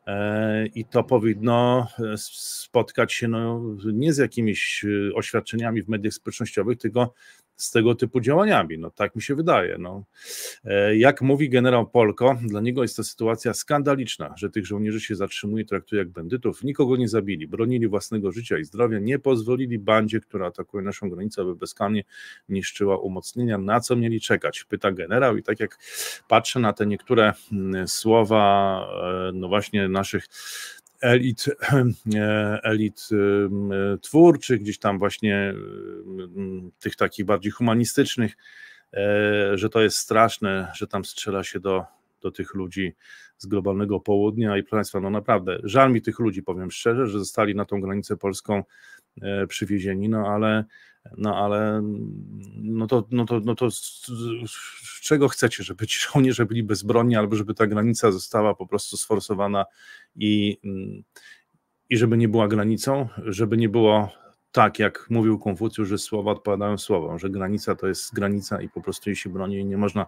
E, I to powinno e, spotkać się no, nie z jakimiś e, oświadczeniami w mediach społecznościowych, tylko z tego typu działaniami. No tak mi się wydaje. No. E, jak mówi generał Polko, dla niego jest to sytuacja skandaliczna, że tych żołnierzy się zatrzymuje, traktuje jak bandytów. Nikogo nie zabili, bronili własnego życia i zdrowia, nie pozwolili bandzie, która atakuje naszą granicę, aby bezkarnie niszczyła umocnienia. Na co mieli czekać? Pyta generał i tak jak patrzę na te niektóre mm, słowa, e, no właśnie naszych elit, e, elit y, y, twórczych, gdzieś tam właśnie y, tych takich bardziej humanistycznych, e, że to jest straszne, że tam strzela się do, do tych ludzi z globalnego południa i proszę Państwa, no naprawdę, żal mi tych ludzi, powiem szczerze, że zostali na tą granicę polską e, przywiezieni, no ale no ale no to, no to, no to z, czego chcecie, żeby ci żołnierze byli bezbronni, albo żeby ta granica została po prostu sforsowana i, i żeby nie była granicą, żeby nie było tak, jak mówił Konfucjusz, że słowa odpowiadają słowom, że granica to jest granica i po prostu jej się broni i nie można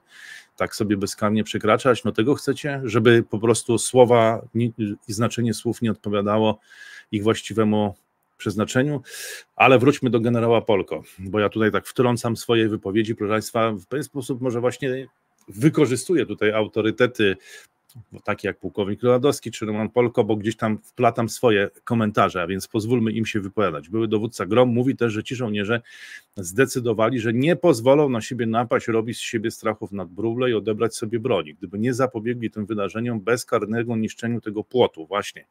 tak sobie bezkarnie przekraczać. No tego chcecie, żeby po prostu słowa i znaczenie słów nie odpowiadało ich właściwemu przeznaczeniu. Ale wróćmy do generała Polko, bo ja tutaj tak wtrącam swoje wypowiedzi, proszę Państwa, w pewien sposób może właśnie wykorzystuję tutaj autorytety no, takie jak pułkownik Lewandowski czy Roman Polko, bo gdzieś tam wplatam swoje komentarze, a więc pozwólmy im się wypowiadać. Były dowódca Grom mówi też, że ci żołnierze zdecydowali, że nie pozwolą na siebie napaść, robić z siebie strachów nad Brule i odebrać sobie broni. Gdyby nie zapobiegli tym wydarzeniom, bezkarnego niszczeniu tego płotu właśnie,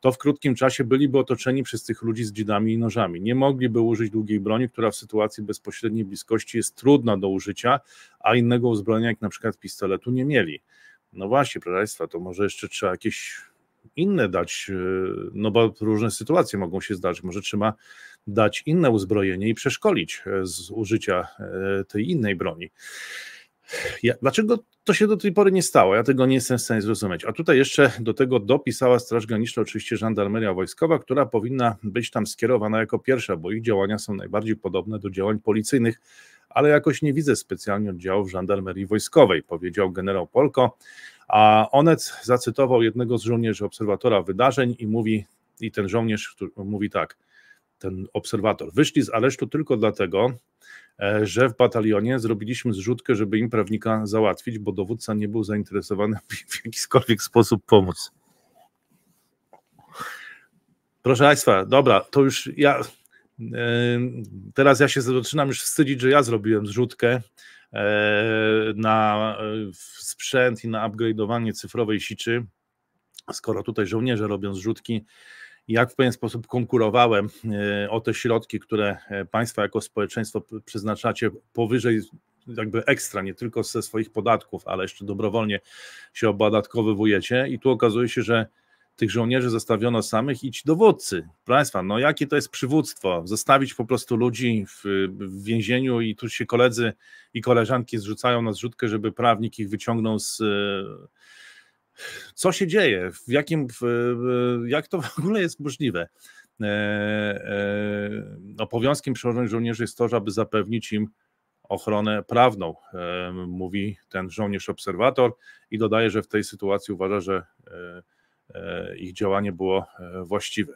to w krótkim czasie byliby otoczeni przez tych ludzi z dzidami i nożami. Nie mogliby użyć długiej broni, która w sytuacji bezpośredniej bliskości jest trudna do użycia, a innego uzbrojenia jak na przykład pistoletu nie mieli. No właśnie, proszę Państwa, to może jeszcze trzeba jakieś inne dać, e, no bo różne sytuacje mogą się zdarzyć, może trzeba dać inne uzbrojenie i przeszkolić e, z użycia e, tej innej broni. Ja, dlaczego to się do tej pory nie stało? Ja tego nie jestem w stanie zrozumieć. A tutaj jeszcze do tego dopisała Straż Graniczna, oczywiście żandarmeria wojskowa, która powinna być tam skierowana jako pierwsza, bo ich działania są najbardziej podobne do działań policyjnych, ale jakoś nie widzę specjalnie oddziałów żandarmerii wojskowej, powiedział generał Polko. A Onec zacytował jednego z żołnierzy obserwatora wydarzeń i mówi, i ten żołnierz który, mówi tak, ten obserwator, wyszli z aresztu tylko dlatego, e, że w batalionie zrobiliśmy zrzutkę, żeby im prawnika załatwić, bo dowódca nie był zainteresowany w jakikolwiek sposób pomóc. Proszę Państwa, dobra, to już ja Teraz ja się zaczynam już wstydzić, że ja zrobiłem zrzutkę e, na e, sprzęt i na upgrade'owanie cyfrowej siczy, skoro tutaj żołnierze robią zrzutki, jak w pewien sposób konkurowałem e, o te środki, które państwa jako społeczeństwo przeznaczacie powyżej jakby ekstra, nie tylko ze swoich podatków, ale jeszcze dobrowolnie się obodatkowywujecie i tu okazuje się, że tych żołnierzy zostawiono samych i ci dowódcy, proszę Państwa, no jakie to jest przywództwo, zostawić po prostu ludzi w, w więzieniu i tu się koledzy i koleżanki zrzucają na zrzutkę, żeby prawnik ich wyciągnął z... Co się dzieje? W jakim, w, jak to w ogóle jest możliwe? E, e, obowiązkiem przełożonych żołnierzy jest to, żeby zapewnić im ochronę prawną, e, mówi ten żołnierz obserwator i dodaje, że w tej sytuacji uważa, że e, E, ich działanie było e, właściwe.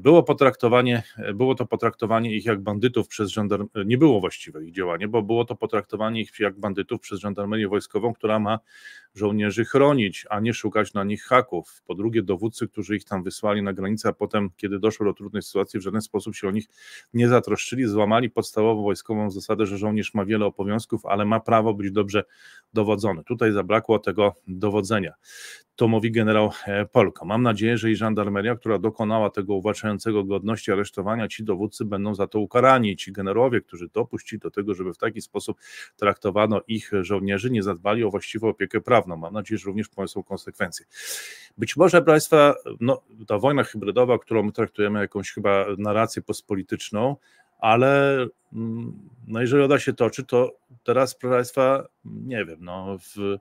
Było potraktowanie, było to potraktowanie ich jak bandytów przez żandarmerię, nie było właściwe ich działanie, bo było to potraktowanie ich jak bandytów przez żandarmerię wojskową, która ma żołnierzy chronić, a nie szukać na nich haków. Po drugie, dowódcy, którzy ich tam wysłali na granicę, a potem, kiedy doszło do trudnej sytuacji, w żaden sposób się o nich nie zatroszczyli, złamali podstawową wojskową zasadę, że żołnierz ma wiele obowiązków, ale ma prawo być dobrze dowodzony. Tutaj zabrakło tego dowodzenia. To mówi generał e, Polko. Mam nadzieję, że i żandarmeria, która dokonała tego uważającego godności aresztowania, ci dowódcy będą za to ukarani. Ci generałowie, którzy dopuścili do tego, żeby w taki sposób traktowano ich żołnierzy, nie zadbali o właściwą opiekę prawną prawną. Mam nadzieję, że również poniosą konsekwencje. Być może, Państwa, no, ta wojna hybrydowa, którą my traktujemy jakąś chyba narrację postpolityczną, ale Mm, no jeżeli ona się toczy, to teraz, proszę Państwa, nie wiem, no, w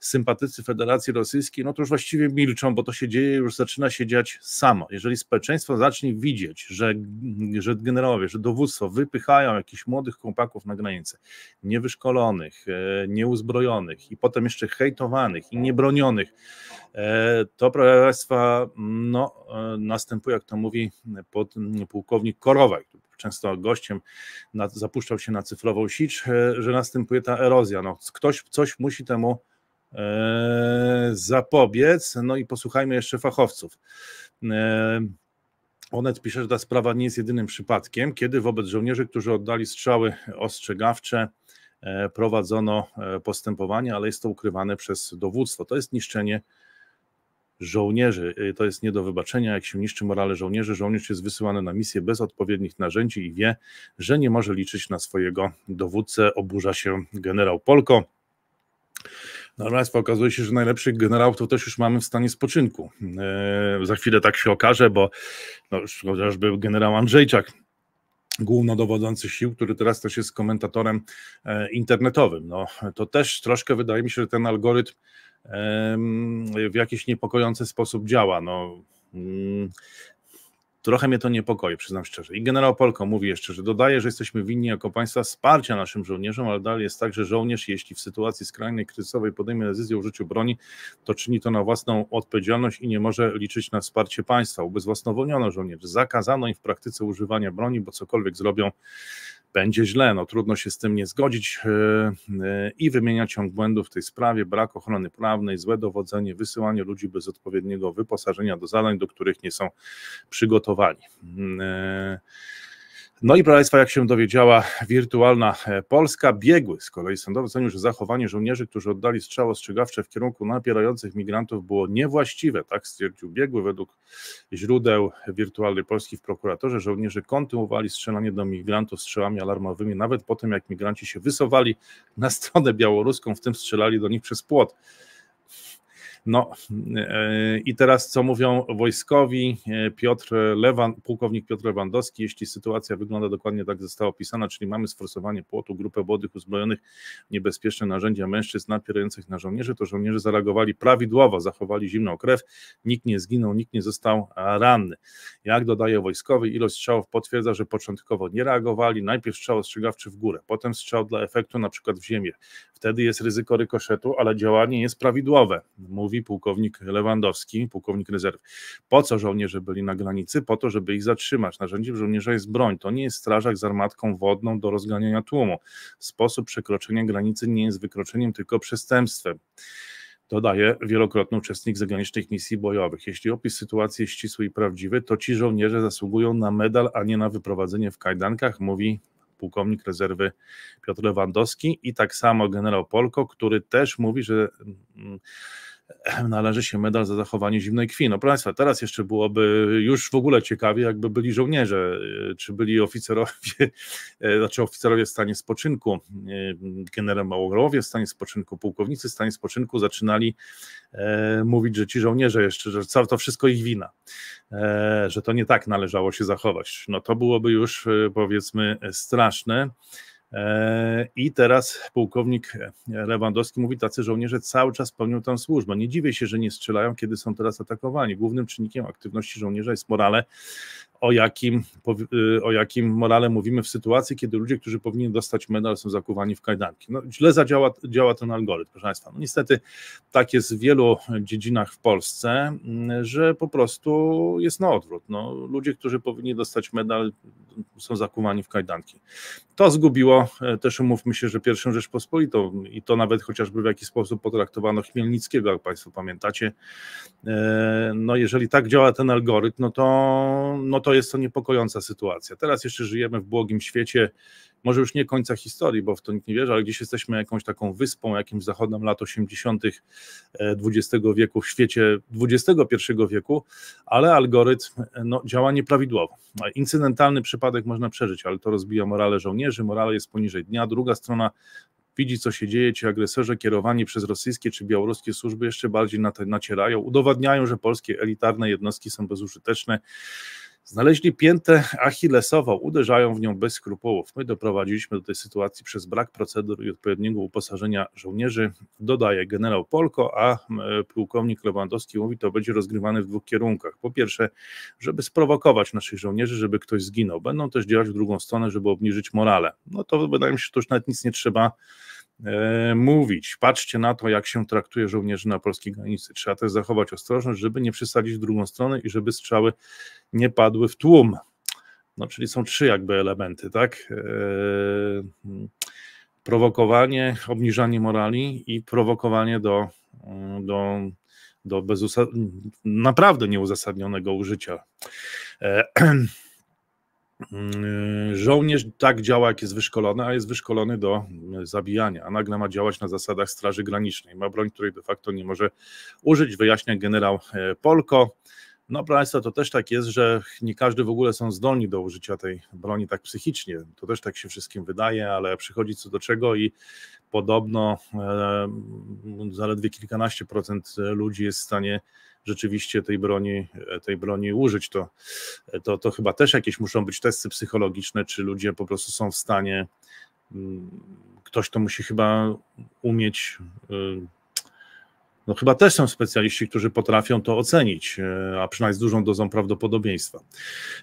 sympatycy Federacji Rosyjskiej, no to już właściwie milczą, bo to się dzieje, już zaczyna się dziać samo. Jeżeli społeczeństwo zacznie widzieć, że, że generałowie, że dowództwo wypychają jakichś młodych chłopaków na granicę, niewyszkolonych, e, nieuzbrojonych i potem jeszcze hejtowanych i niebronionych, e, to, proszę Państwa, no, e, następuje, jak to mówi pod pułkownik Korowaj, często gościem na, zapuszczał się na cyfrową sieć, e, że następuje ta erozja. No, ktoś coś musi temu e, zapobiec, no i posłuchajmy jeszcze fachowców. E, Onet pisze, że ta sprawa nie jest jedynym przypadkiem, kiedy wobec żołnierzy, którzy oddali strzały ostrzegawcze, e, prowadzono e, postępowanie, ale jest to ukrywane przez dowództwo. To jest niszczenie żołnierzy. Y, to jest nie do wybaczenia, jak się niszczy morale żołnierzy. Żołnierz jest wysyłany na misję bez odpowiednich narzędzi i wie, że nie może liczyć na swojego dowódcę. Oburza się generał Polko. No, Natomiast okazuje się, że najlepszych generałów to też już mamy w stanie spoczynku. Yy, za chwilę tak się okaże, bo no, chociażby generał Andrzejczak, głównodowodzący sił, który teraz też jest komentatorem e, internetowym. No, to też troszkę wydaje mi się, że ten algorytm w jakiś niepokojący sposób działa. No, mm, trochę mnie to niepokoi, przyznam szczerze. I generał Polko mówi jeszcze, że dodaje, że jesteśmy winni jako państwa wsparcia naszym żołnierzom, ale dalej jest tak, że żołnierz, jeśli w sytuacji skrajnej kryzysowej podejmie decyzję o użyciu broni, to czyni to na własną odpowiedzialność i nie może liczyć na wsparcie państwa. Ubezwłasnowolniono żołnierzy, zakazano im w praktyce używania broni, bo cokolwiek zrobią, będzie źle. No, trudno się z tym nie zgodzić e, e, i wymienia ciąg błędów w tej sprawie, brak ochrony prawnej, złe dowodzenie, wysyłanie ludzi bez odpowiedniego wyposażenia do zadań, do których nie są przygotowani. Mm, e, no i proszę Państwa, jak się dowiedziała wirtualna e, Polska, biegły z kolei sądowy ocenił, że zachowanie żołnierzy, którzy oddali strzał ostrzegawcze w kierunku napierających migrantów było niewłaściwe, tak stwierdził biegły. Według źródeł wirtualnej Polski w prokuratorze żołnierze kontynuowali strzelanie do migrantów strzałami alarmowymi nawet po tym, jak migranci się wysuwali na stronę białoruską, w tym strzelali do nich przez płot. No e, i teraz co mówią wojskowi e, Piotr Lewan, pułkownik Piotr Lewandowski, jeśli sytuacja wygląda dokładnie tak została opisana, czyli mamy sforsowanie płotu, grupę młodych uzbrojonych niebezpieczne narzędzia mężczyzn napierających na żołnierzy, to żołnierze zareagowali prawidłowo, zachowali zimną krew, nikt nie zginął, nikt nie został e, ranny. Jak dodaje wojskowy, ilość strzałów potwierdza, że początkowo nie reagowali, najpierw strzał ostrzegawczy w górę, potem strzał dla efektu na przykład w ziemię. Wtedy jest ryzyko rykoszetu, ale działanie jest prawidłowe, mówi mówi pułkownik Lewandowski, pułkownik rezerwy. Po co żołnierze byli na granicy? Po to, żeby ich zatrzymać. Narzędziem żołnierza jest broń. To nie jest strażak z armatką wodną do rozganiania tłumu. Sposób przekroczenia granicy nie jest wykroczeniem, tylko przestępstwem dodaje wielokrotny uczestnik zagranicznych misji bojowych. Jeśli opis sytuacji jest ścisły i prawdziwy, to ci żołnierze zasługują na medal, a nie na wyprowadzenie w kajdankach, mówi pułkownik rezerwy Piotr Lewandowski i tak samo generał Polko, który też mówi, że mm, należy się medal za zachowanie zimnej krwi. No proszę Państwa, teraz jeszcze byłoby już w ogóle ciekawie, jakby byli żołnierze, e, czy byli oficerowie, e, znaczy oficerowie w stanie spoczynku, e, generał Małogrowie w stanie spoczynku, pułkownicy w stanie spoczynku zaczynali e, mówić, że ci żołnierze jeszcze, że całe to wszystko ich wina, e, że to nie tak należało się zachować. No to byłoby już powiedzmy straszne. E, I teraz pułkownik Lewandowski mówi, tacy żołnierze cały czas pełnią tę służbę. Nie dziwię się, że nie strzelają, kiedy są teraz atakowani. Głównym czynnikiem aktywności żołnierza jest morale, o jakim, y, o jakim morale mówimy w sytuacji, kiedy ludzie, którzy powinni dostać medal, są zakuwani w kajdanki. No, źle zadziała działa ten algorytm, proszę Państwa. No, niestety tak jest w wielu dziedzinach w Polsce, mm, że po prostu jest na odwrót. No, ludzie, którzy powinni dostać medal, są zakuwani w kajdanki. To zgubiło E, też umówmy się, że pierwszą Rzeczpospolitą i to nawet chociażby w jaki sposób potraktowano Chmielnickiego, jak Państwo pamiętacie. E, no jeżeli tak działa ten algorytm, no to, no to jest to niepokojąca sytuacja. Teraz jeszcze żyjemy w błogim świecie, może już nie końca historii, bo w to nikt nie wierzy, ale gdzieś jesteśmy jakąś taką wyspą, jakimś zachodem lat 80. XX e, wieku w świecie XXI wieku, ale algorytm e, no, działa nieprawidłowo. Incydentalny przypadek można przeżyć, ale to rozbija morale żołnierzy, morale jest poniżej dnia. Druga strona widzi, co się dzieje, ci agresorzy kierowani przez rosyjskie czy białoruskie służby jeszcze bardziej nacierają, udowadniają, że polskie elitarne jednostki są bezużyteczne. Znaleźli piętę achillesową, uderzają w nią bez skrupułów. My doprowadziliśmy do tej sytuacji przez brak procedur i odpowiedniego uposażenia żołnierzy, dodaje generał Polko, a pułkownik Lewandowski mówi, to będzie rozgrywane w dwóch kierunkach. Po pierwsze, żeby sprowokować naszych żołnierzy, żeby ktoś zginął. Będą też działać w drugą stronę, żeby obniżyć morale. No to wydaje mi się, że to już nawet nic nie trzeba E, mówić. Patrzcie na to, jak się traktuje żołnierzy na polskiej granicy. Trzeba też zachować ostrożność, żeby nie przesadzić w drugą stronę i żeby strzały nie padły w tłum. No, czyli są trzy jakby elementy, tak? E, prowokowanie, obniżanie morali i prowokowanie do, do, do bezusad... naprawdę nieuzasadnionego użycia. E, Mm, żołnierz tak działa, jak jest wyszkolony, a jest wyszkolony do mm, zabijania. A nagle ma działać na zasadach Straży Granicznej. Ma broń, której de facto nie może użyć, wyjaśnia generał e, Polko. No, proszę Państwa, to też tak jest, że nie każdy w ogóle są zdolni do użycia tej broni tak psychicznie. To też tak się wszystkim wydaje, ale przychodzi co do czego i podobno e, zaledwie kilkanaście procent e, ludzi jest w stanie rzeczywiście tej broni, tej broni użyć, to, to, to chyba też jakieś muszą być testy psychologiczne, czy ludzie po prostu są w stanie, mm, ktoś to musi chyba umieć y, no chyba też są specjaliści, którzy potrafią to ocenić, e, a przynajmniej z dużą dozą prawdopodobieństwa.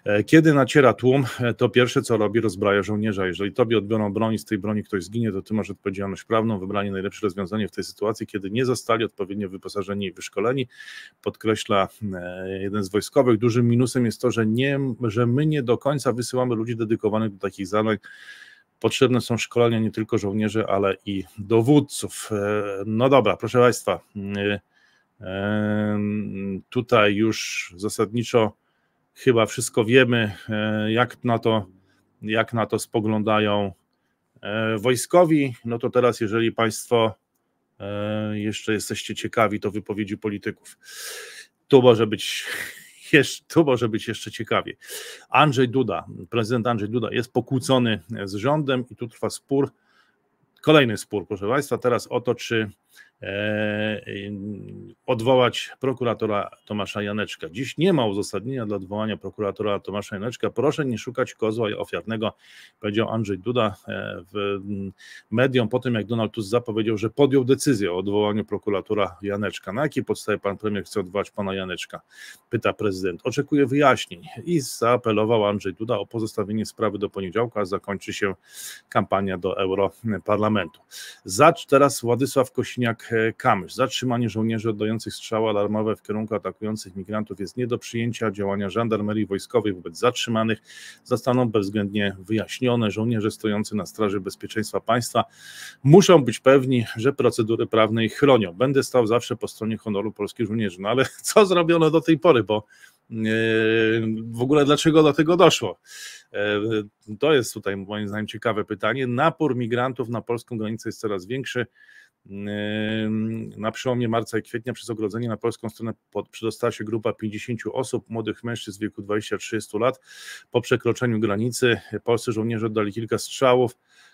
E, kiedy naciera tłum, e, to pierwsze co robi, rozbraja żołnierza. Jeżeli tobie odbiorą broń z tej broni ktoś zginie, to ty masz odpowiedzialność prawną, wybranie najlepsze rozwiązanie w tej sytuacji, kiedy nie zostali odpowiednio wyposażeni i wyszkoleni, podkreśla jeden z wojskowych. Dużym minusem jest to, że, nie, że my nie do końca wysyłamy ludzi dedykowanych do takich zadań, Potrzebne są szkolenia nie tylko żołnierzy, ale i dowódców. E, no dobra, proszę Państwa, e, e, tutaj już zasadniczo chyba wszystko wiemy, jak na to, jak na to spoglądają wojskowi. No to teraz, jeżeli Państwo jeszcze jesteście ciekawi, to wypowiedzi polityków. Tu może być to może być jeszcze ciekawie. Andrzej Duda, prezydent Andrzej Duda jest pokłócony z rządem i tu trwa spór, kolejny spór, proszę Państwa, teraz o to, czy E, odwołać prokuratora Tomasza Janeczka. Dziś nie ma uzasadnienia dla odwołania prokuratora Tomasza Janeczka. Proszę nie szukać kozła ofiarnego, powiedział Andrzej Duda e, w mediom po tym, jak Donald Tusk zapowiedział, że podjął decyzję o odwołaniu prokuratora Janeczka. Na jakiej podstawie pan premier chce odwołać pana Janeczka? Pyta prezydent. Oczekuje wyjaśnień i zaapelował Andrzej Duda o pozostawienie sprawy do poniedziałku, a zakończy się kampania do Europarlamentu. Zacz teraz Władysław Kosiniak E, kamysz. Zatrzymanie żołnierzy oddających strzały alarmowe w kierunku atakujących migrantów jest nie do przyjęcia. Działania żandarmerii wojskowej wobec zatrzymanych zostaną bezwzględnie wyjaśnione. Żołnierze stojący na straży bezpieczeństwa państwa muszą być pewni, że procedury prawne ich chronią. Będę stał zawsze po stronie honoru polskich żołnierzy. No ale co zrobiono do tej pory, bo e, w ogóle dlaczego do tego doszło? E, to jest tutaj moim zdaniem ciekawe pytanie. Napór migrantów na polską granicę jest coraz większy. Na przełomie marca i kwietnia przez ogrodzenie na polską stronę przedostała się grupa 50 osób, młodych mężczyzn w wieku 20-30 lat. Po przekroczeniu granicy polscy żołnierze oddali kilka strzałów.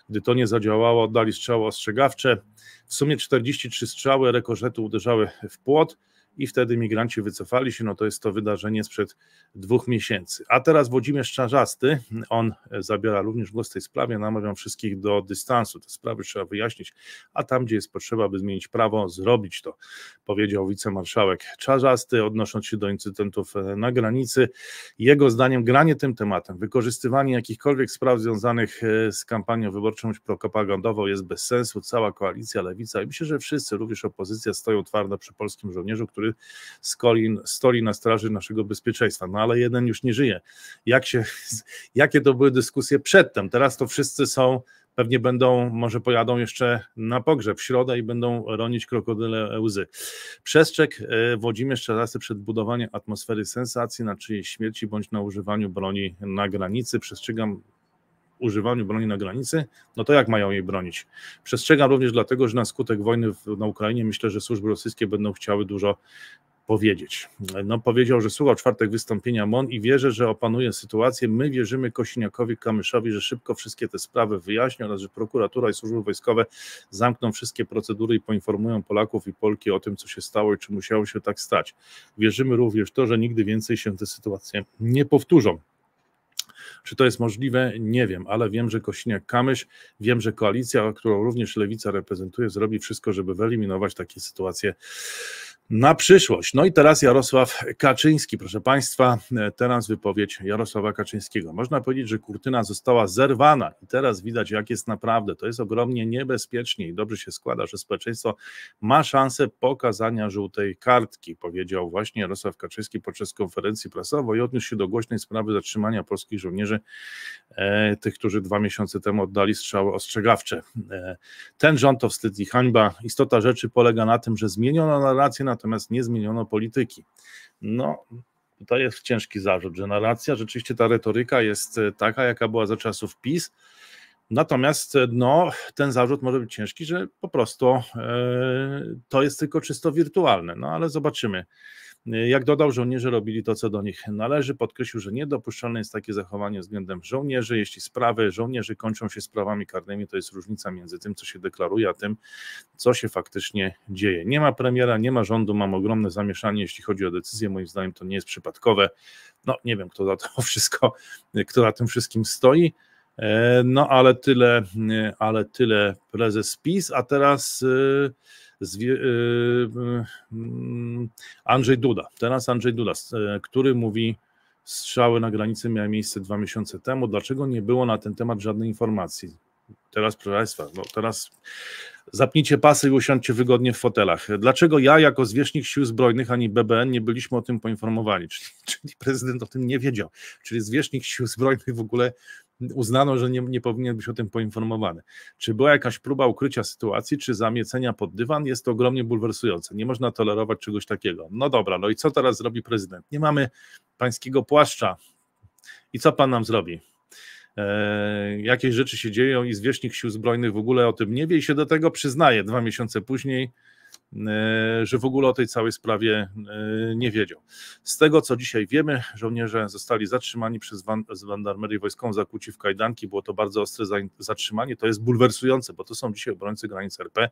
Gdy to nie zadziałało, oddali strzały ostrzegawcze. W sumie 43 strzały rekorzetu uderzały w płot i wtedy migranci wycofali się. No to jest to wydarzenie sprzed dwóch miesięcy. A teraz Włodzimierz Czarzasty, on zabiera również głos w tej sprawie. Namawiam wszystkich do dystansu. Te sprawy trzeba wyjaśnić, a tam, gdzie jest potrzeba, by zmienić prawo, zrobić to, powiedział wicemarszałek Czarzasty, odnosząc się do incydentów na granicy. Jego zdaniem granie tym tematem, wykorzystywanie jakichkolwiek spraw związanych e, z kampanią wyborczą propagandową jest bez sensu. Cała koalicja, lewica i myślę, że wszyscy, również opozycja, stoją twardo przy polskim żołnierzu, który z stoi, stoi na straży naszego bezpieczeństwa. No ale jeden już nie żyje. Jak się, jakie to były dyskusje przedtem? Teraz to wszyscy są pewnie będą, może pojadą jeszcze na pogrzeb w środę i będą ronić krokodyle łzy. Przestrzeg jeszcze raz przed budowaniem atmosfery sensacji na czyjejś śmierci bądź na używaniu broni na granicy. Przestrzegam używaniu broni na granicy, no to jak mają jej bronić? Przestrzegam również dlatego, że na skutek wojny na Ukrainie myślę, że służby rosyjskie będą chciały dużo powiedzieć. No, powiedział, że słuchał czwartek wystąpienia MON i wierzę, że opanuje sytuację. My wierzymy Kosiniakowi Kamyszowi, że szybko wszystkie te sprawy wyjaśnią oraz że prokuratura i służby wojskowe zamkną wszystkie procedury i poinformują Polaków i Polki o tym, co się stało i czy musiało się tak stać. Wierzymy również to, że nigdy więcej się te sytuacje nie powtórzą. Czy to jest możliwe? Nie wiem, ale wiem, że kośniak Kamyś, wiem, że koalicja, którą również Lewica reprezentuje, zrobi wszystko, żeby wyeliminować takie sytuacje na przyszłość. No i teraz Jarosław Kaczyński, proszę Państwa, teraz wypowiedź Jarosława Kaczyńskiego. Można powiedzieć, że kurtyna została zerwana i teraz widać, jak jest naprawdę. To jest ogromnie niebezpiecznie i dobrze się składa, że społeczeństwo ma szansę pokazania żółtej kartki, powiedział właśnie Jarosław Kaczyński podczas konferencji prasowej i odniósł się do głośnej sprawy zatrzymania polskich żołnierzy, e, tych, którzy dwa miesiące temu oddali strzały ostrzegawcze. E, ten rząd to wstyd i hańba. Istota rzeczy polega na tym, że zmieniono narrację na natomiast nie zmieniono polityki. No, to jest ciężki zarzut, że narracja, rzeczywiście ta retoryka jest e, taka, jaka była za czasów PiS. Natomiast e, no, ten zarzut może być ciężki, że po prostu yy, to jest tylko czysto wirtualne, no ale zobaczymy. Jak dodał, żołnierze robili to, co do nich należy. Podkreślił, że niedopuszczalne jest takie zachowanie względem żołnierzy. Jeśli sprawy żołnierzy kończą się sprawami karnymi, to jest różnica między tym, co się deklaruje, a tym, co się faktycznie dzieje. Nie ma premiera, nie ma rządu, mam ogromne zamieszanie, jeśli chodzi o decyzję. Moim zdaniem to nie jest przypadkowe. No, nie wiem, kto za to wszystko, kto za tym wszystkim stoi. E, no, ale tyle, e, ale tyle prezes PiS, a teraz. Yy, Y, y, mm, Andrzej Duda, teraz Andrzej Duda, y, który mówi, strzały na granicy miały miejsce dwa miesiące temu, dlaczego nie było na ten temat żadnej informacji? Teraz, proszę Państwa, no teraz zapnijcie pasy i usiądźcie wygodnie w fotelach. Dlaczego ja, jako zwierzchnik sił zbrojnych, ani BBN nie byliśmy o tym poinformowani? Czyli, czyli prezydent o tym nie wiedział. Czyli zwierzchnik sił zbrojnych w ogóle uznano, że nie, nie powinien być o tym poinformowany. Czy była jakaś próba ukrycia sytuacji, czy zamiecenia pod dywan? Jest to ogromnie bulwersujące. Nie można tolerować czegoś takiego. No dobra, no i co teraz zrobi prezydent? Nie mamy pańskiego płaszcza. I co pan nam zrobi? E, jakieś rzeczy się dzieją i zwierzchnik sił zbrojnych w ogóle o tym nie wie i się do tego przyznaje dwa miesiące później. E, że w ogóle o tej całej sprawie e, nie wiedział. Z tego, co dzisiaj wiemy, żołnierze zostali zatrzymani przez Wandarmerię Wojskową, zakuci w kajdanki, było to bardzo ostre zatrzymanie, to jest bulwersujące, bo to są dzisiaj obrońcy granic RP.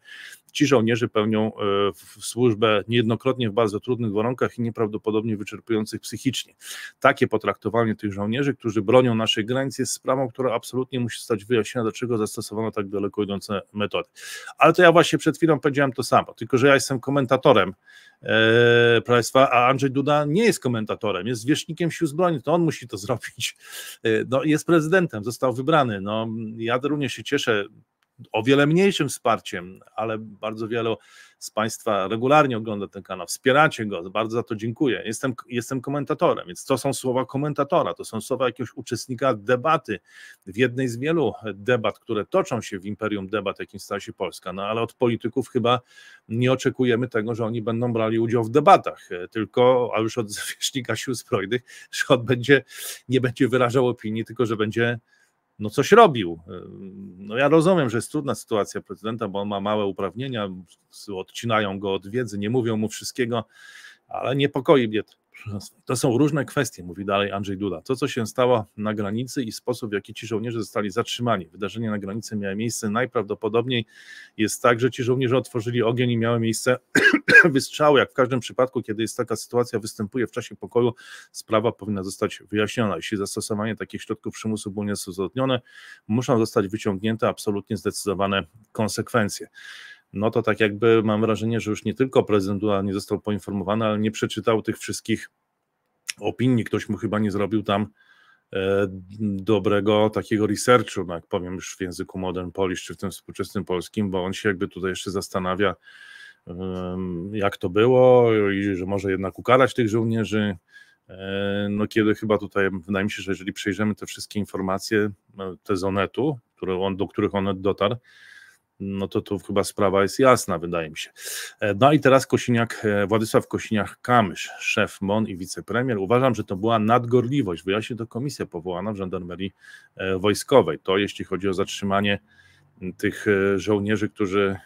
Ci żołnierze pełnią e, w służbę niejednokrotnie w bardzo trudnych warunkach i nieprawdopodobnie wyczerpujących psychicznie. Takie potraktowanie tych żołnierzy, którzy bronią naszej granicy jest sprawą, która absolutnie musi stać wyjaśniona, dlaczego zastosowano tak daleko idące metody. Ale to ja właśnie przed chwilą powiedziałem to samo, tylko że że ja jestem komentatorem. E, Państwa, a Andrzej Duda nie jest komentatorem, jest zwierzchnikiem sił zbrojnych, to on musi to zrobić. E, no, jest prezydentem, został wybrany. No, ja również się cieszę o wiele mniejszym wsparciem, ale bardzo wielu z Państwa regularnie ogląda ten kanał, wspieracie go, bardzo za to dziękuję. Jestem, jestem komentatorem, więc to są słowa komentatora, to są słowa jakiegoś uczestnika debaty, w jednej z wielu debat, które toczą się w imperium debat, jakim stała się Polska. No ale od polityków chyba nie oczekujemy tego, że oni będą brali udział w debatach, e, tylko, a już od zwierzchnika sił zbrojnych, że on będzie, nie będzie wyrażał opinii, tylko że będzie no coś robił. E, no ja rozumiem, że jest trudna sytuacja prezydenta, bo on ma małe uprawnienia, odcinają go od wiedzy, nie mówią mu wszystkiego, ale niepokoi mnie to. To są różne kwestie, mówi dalej Andrzej Duda. To, co się stało na granicy i sposób, w jaki ci żołnierze zostali zatrzymani. Wydarzenie na granicy miało miejsce. Najprawdopodobniej jest tak, że ci żołnierze otworzyli ogień i miały miejsce wystrzały. Jak w każdym przypadku, kiedy jest taka sytuacja, występuje w czasie pokoju, sprawa powinna zostać wyjaśniona. Jeśli zastosowanie takich środków przymusu było nieuzgodnione, muszą zostać wyciągnięte absolutnie zdecydowane konsekwencje no to tak jakby mam wrażenie, że już nie tylko prezydent Duda nie został poinformowany, ale nie przeczytał tych wszystkich opinii, ktoś mu chyba nie zrobił tam e, dobrego takiego researchu, no jak powiem już w języku modern polish czy w tym współczesnym polskim, bo on się jakby tutaj jeszcze zastanawia, jak to było i że może jednak ukarać tych żołnierzy. E, no kiedy chyba tutaj, wydaje mi się, że jeżeli przejrzymy te wszystkie informacje, e, te z Onetu, które on, do których Onet dotarł, no to tu chyba sprawa jest jasna, wydaje mi się. E, no i teraz Kosiniak, e, Władysław Kosiniak-Kamysz, szef MON i wicepremier. Uważam, że to była nadgorliwość. Wyjaśnię to komisja powołana w żandarmerii e, wojskowej. To jeśli chodzi o zatrzymanie tych żołnierzy, którzy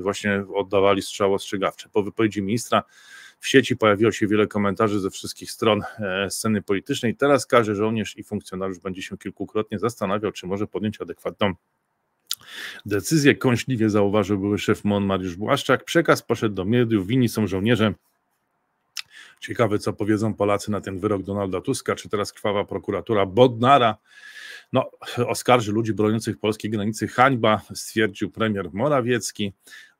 właśnie oddawali strzało ostrzegawcze. Po wypowiedzi ministra w sieci pojawiło się wiele komentarzy ze wszystkich stron sceny politycznej. Teraz każdy żołnierz i funkcjonariusz będzie się kilkukrotnie zastanawiał, czy może podjąć adekwatną Decyzję kąśliwie zauważył były szef MON Mariusz Błaszczak. Przekaz poszedł do mediów, winni są żołnierze. Ciekawe, co powiedzą Polacy na ten wyrok Donalda Tuska, czy teraz krwawa prokuratura Bodnara no, oskarży ludzi broniących polskiej granicy hańba, stwierdził premier Morawiecki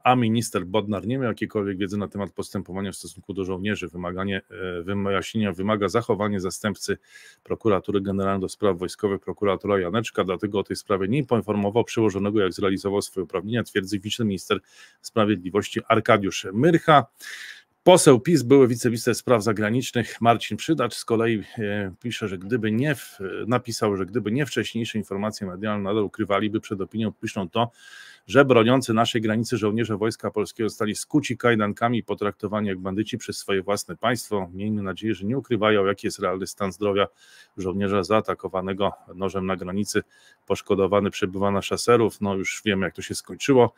a minister Bodnar nie miał jakiejkolwiek wiedzy na temat postępowania w stosunku do żołnierzy. Wymaganie e, wyjaśnienia wymaga zachowanie zastępcy prokuratury generalnej do spraw wojskowych prokuratora Janeczka, dlatego o tej sprawie nie poinformował przełożonego, jak zrealizował swoje uprawnienia, twierdzi wiceminister sprawiedliwości Arkadiusz Myrcha. Poseł PiS, były wiceminister spraw zagranicznych Marcin Przydacz z kolei e, pisze, że gdyby nie, w, napisał, że gdyby nie wcześniejsze informacje medialne nadal ukrywaliby przed opinią publiczną to, że broniący naszej granicy żołnierze Wojska Polskiego zostali skuci kajdankami i potraktowani jak bandyci przez swoje własne państwo. Miejmy nadzieję, że nie ukrywają, jaki jest realny stan zdrowia żołnierza zaatakowanego nożem na granicy. Poszkodowany przebywa na szaserów. No już wiemy, jak to się skończyło,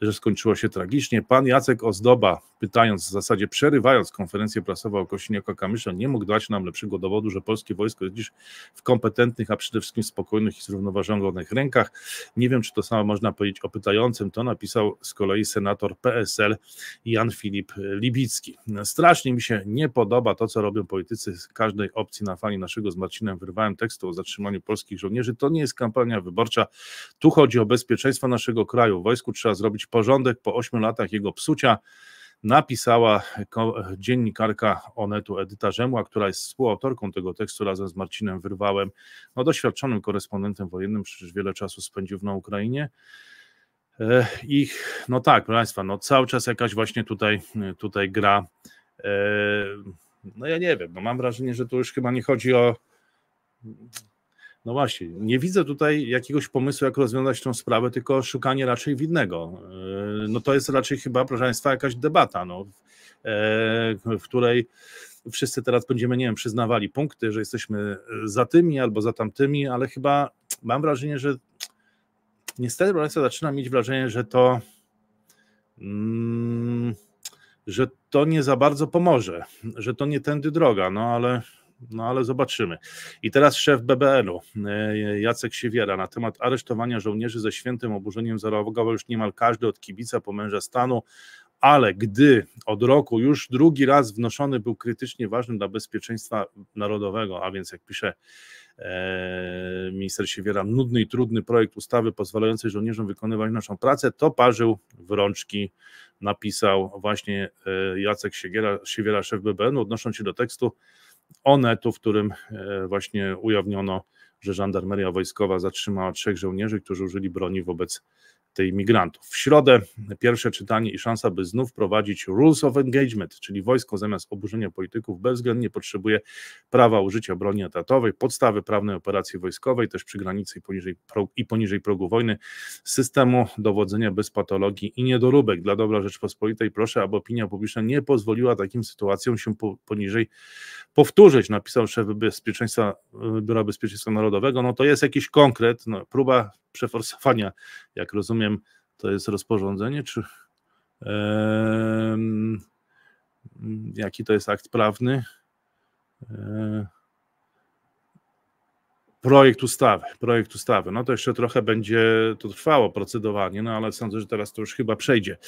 że skończyło się tragicznie. Pan Jacek Ozdoba, pytając w zasadzie zasadzie przerywając konferencję prasową o Kosiniaka-Kamysza, nie mógł dać nam lepszego dowodu, że polskie wojsko jest dziś w kompetentnych, a przede wszystkim spokojnych i zrównoważonych rękach. Nie wiem, czy to samo można powiedzieć o pytającym, to napisał z kolei senator PSL Jan Filip Libicki. Strasznie mi się nie podoba to, co robią politycy z każdej opcji na fali naszego z Marcinem. Wyrwałem tekstu o zatrzymaniu polskich żołnierzy. To nie jest kampania wyborcza. Tu chodzi o bezpieczeństwo naszego kraju. W wojsku trzeba zrobić porządek po ośmiu latach jego psucia napisała dziennikarka Onetu Edyta Rzemła, która jest współautorką tego tekstu razem z Marcinem Wyrwałem, no, doświadczonym korespondentem wojennym, przecież wiele czasu spędził na Ukrainie. E, ich, no tak, proszę Państwa, no cały czas jakaś właśnie tutaj, tutaj gra. E, no ja nie wiem, no mam wrażenie, że tu już chyba nie chodzi o no właśnie, nie widzę tutaj jakiegoś pomysłu, jak rozwiązać tą sprawę, tylko szukanie raczej winnego. E, no to jest raczej chyba, proszę Państwa, jakaś debata, no, e, w której wszyscy teraz będziemy, nie wiem, przyznawali punkty, że jesteśmy za tymi albo za tamtymi, ale chyba mam wrażenie, że niestety, proszę Państwa, zaczynam mieć wrażenie, że to. Mm, że to nie za bardzo pomoże, że to nie tędy droga, no ale no ale zobaczymy. I teraz szef BBN, u e, Jacek Siewiera, na temat aresztowania żołnierzy ze świętym oburzeniem zareagował już niemal każdy od kibica po męża stanu, ale gdy od roku już drugi raz wnoszony był krytycznie ważny dla bezpieczeństwa narodowego, a więc jak pisze e, minister Siewiera, nudny i trudny projekt ustawy pozwalającej żołnierzom wykonywać naszą pracę, to parzył w rączki, napisał właśnie e, Jacek Siewiera, Siewiera szef BBN, odnosząc się do tekstu Onetu, w którym e, właśnie ujawniono, że żandarmeria wojskowa zatrzymała trzech żołnierzy, którzy użyli broni wobec tej migrantów. W środę pierwsze czytanie i szansa, by znów wprowadzić rules of engagement, czyli wojsko zamiast oburzenia polityków bezwzględnie potrzebuje prawa użycia broni etatowej, podstawy prawnej operacji wojskowej, też przy granicy i poniżej, i poniżej progu wojny, systemu dowodzenia bez patologii i niedoróbek. Dla dobra Rzeczpospolitej proszę, aby opinia publiczna nie pozwoliła takim sytuacjom się poniżej powtórzyć, napisał szef Bezpieczeństwa, Biura Bezpieczeństwa Narodowego. No to jest jakiś konkret, no, próba przeforsowania, jak rozumiem, to jest rozporządzenie, czy jaki to jest akt prawny? E, projekt ustawy, projekt ustawy. No to jeszcze trochę będzie to trwało procedowanie, no ale sądzę, że teraz to już chyba przejdzie.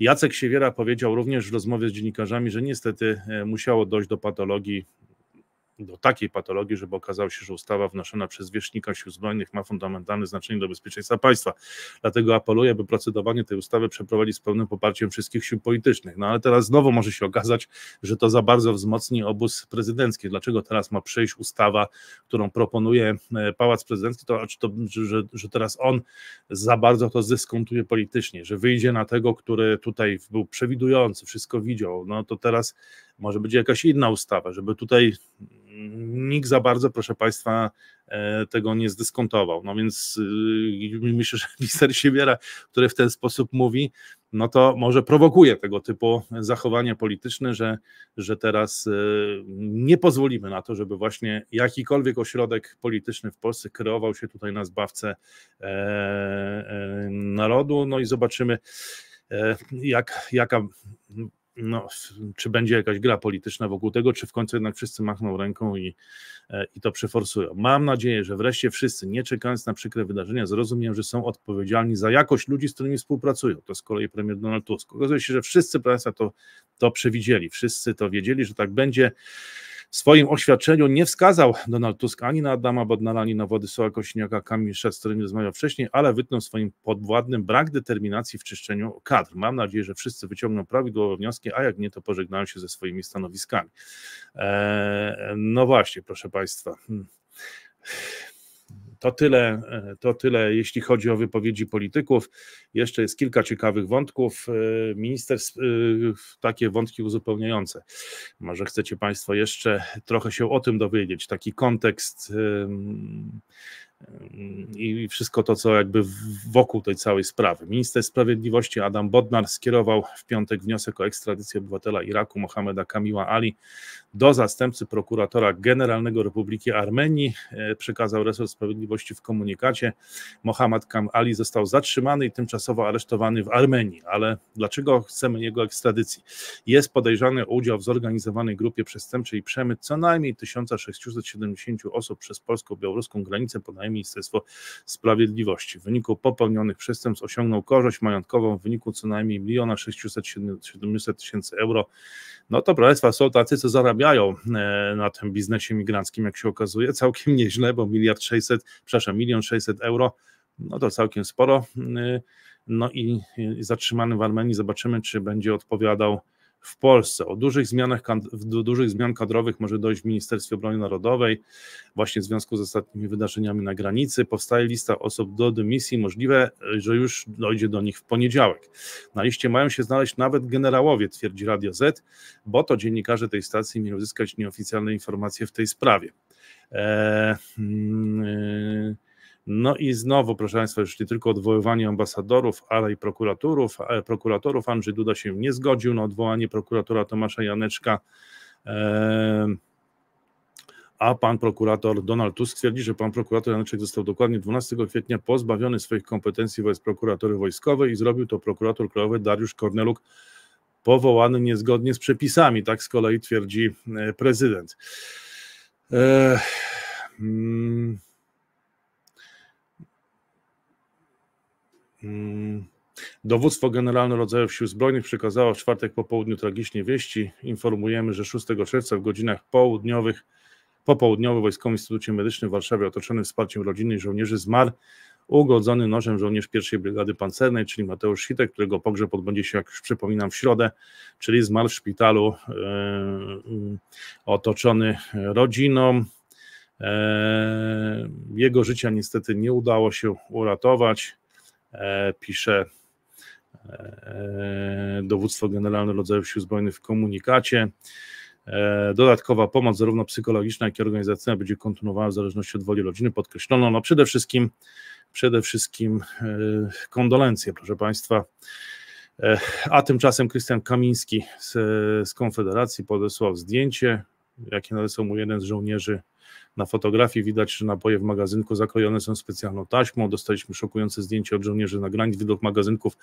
Jacek Siewiera powiedział również w rozmowie z dziennikarzami, że niestety e, musiało dojść do patologii do takiej patologii, żeby okazało się, że ustawa wnoszona przez wierzchnika sił zbrojnych ma fundamentalne znaczenie do bezpieczeństwa państwa. Dlatego apeluję, by procedowanie tej ustawy przeprowadzić z pełnym poparciem wszystkich sił politycznych. No ale teraz znowu może się okazać, że to za bardzo wzmocni obóz prezydencki. Dlaczego teraz ma przejść ustawa, którą proponuje e, Pałac Prezydencki, to, to że, że teraz on za bardzo to zyskontuje politycznie, że wyjdzie na tego, który tutaj był przewidujący, wszystko widział, no to teraz może być jakaś inna ustawa, żeby tutaj nikt za bardzo, proszę Państwa, e, tego nie zdyskontował. No więc e, myślę, że minister Siebiera, który w ten sposób mówi, no to może prowokuje tego typu zachowanie polityczne, że, że teraz e, nie pozwolimy na to, żeby właśnie jakikolwiek ośrodek polityczny w Polsce kreował się tutaj na zbawce narodu. No i zobaczymy, jak, jaka no, czy będzie jakaś gra polityczna wokół tego, czy w końcu jednak wszyscy machną ręką i, e, i to przeforsują. Mam nadzieję, że wreszcie wszyscy, nie czekając na przykre wydarzenia, zrozumieją, że są odpowiedzialni za jakość ludzi, z którymi współpracują. To z kolei premier Donald Tusk. Okazuje się, że wszyscy państwa to, to przewidzieli, wszyscy to wiedzieli, że tak będzie. W swoim oświadczeniu nie wskazał Donald Tusk ani na Adama Bodnara, ani na Władysława Kośniaka-Kamisza, z którymi rozmawiał wcześniej, ale wytknął swoim podwładnym brak determinacji w czyszczeniu kadr. Mam nadzieję, że wszyscy wyciągną prawidłowe wnioski, a jak nie, to pożegnają się ze swoimi stanowiskami. Eee, no właśnie, proszę Państwa. Hmm. To tyle, to tyle, jeśli chodzi o wypowiedzi polityków. Jeszcze jest kilka ciekawych wątków. E, minister, e, takie wątki uzupełniające. Może chcecie Państwo jeszcze trochę się o tym dowiedzieć. Taki kontekst e, i wszystko to, co jakby wokół tej całej sprawy. Minister Sprawiedliwości Adam Bodnar skierował w piątek wniosek o ekstradycję obywatela Iraku Mohameda Kamila Ali do zastępcy prokuratora generalnego Republiki Armenii, e, przekazał resort sprawiedliwości w komunikacie. Mohammad Kam Ali został zatrzymany i tymczasowo aresztowany w Armenii, ale dlaczego chcemy jego ekstradycji? Jest podejrzany o udział w zorganizowanej grupie przestępczej i przemyt co najmniej 1670 osób przez polsko-białoruską granicę, podaje Ministerstwo Sprawiedliwości. W wyniku popełnionych przestępstw osiągnął korzyść majątkową w wyniku co najmniej 1 670 tysięcy euro. No to, proszę Państwa, są tacy, co zarabiają zarabiają e, na tym biznesie migranckim, jak się okazuje, całkiem nieźle, bo miliard 600, przepraszam, milion 600 euro, no to całkiem sporo. E, no i zatrzymany w Armenii zobaczymy, czy będzie odpowiadał w Polsce. O dużych zmianach, do dużych zmian kadrowych może dojść w Ministerstwie Obrony Narodowej, właśnie w związku z ostatnimi wydarzeniami na granicy. Powstaje lista osób do dymisji. Możliwe, że już dojdzie do nich w poniedziałek. Na liście mają się znaleźć nawet generałowie, twierdzi Radio Z, bo to dziennikarze tej stacji mieli uzyskać nieoficjalne informacje w tej sprawie. Eee, yy no i znowu, proszę Państwa, już nie tylko odwoływanie ambasadorów, ale i prokuratorów. E, prokuratorów Andrzej Duda się nie zgodził na odwołanie prokuratora Tomasza Janeczka. A pan prokurator Donald Tusk twierdzi, że pan prokurator Janeczek został dokładnie 12 kwietnia pozbawiony swoich kompetencji wobec prokuratury wojskowej i zrobił to prokurator krajowy Dariusz Korneluk powołany niezgodnie z przepisami, tak z kolei twierdzi e, prezydent. Eee, Mm. Dowództwo Generalne Rodzajów Sił Zbrojnych przekazało w czwartek po południu tragicznie wieści. Informujemy, że 6 czerwca w godzinach południowych, popołudniowo w Wojskowym Instytucie Medycznym w Warszawie otoczony wsparciem rodziny żołnierzy zmarł ugodzony nożem żołnierz pierwszej Brygady Pancernej, czyli Mateusz Hitek, którego pogrzeb odbędzie się, jak już przypominam, w środę, czyli zmarł w szpitalu yy, otoczony rodziną. Yy, jego życia niestety nie udało się uratować. E, pisze e, dowództwo generalne rodzajów sił zbrojnych w komunikacie. E, dodatkowa pomoc, zarówno psychologiczna, jak i organizacyjna, będzie kontynuowana w zależności od woli rodziny. Podkreślono, no przede wszystkim, przede wszystkim kondolencje, proszę Państwa. A tymczasem Krystian Kamiński z, z Konfederacji podesłał zdjęcie, jakie nadesłał mu jeden z żołnierzy na fotografii widać, że napoje w magazynku zakrojone są specjalną taśmą. Dostaliśmy szokujące zdjęcie od żołnierzy na granic, widok magazynków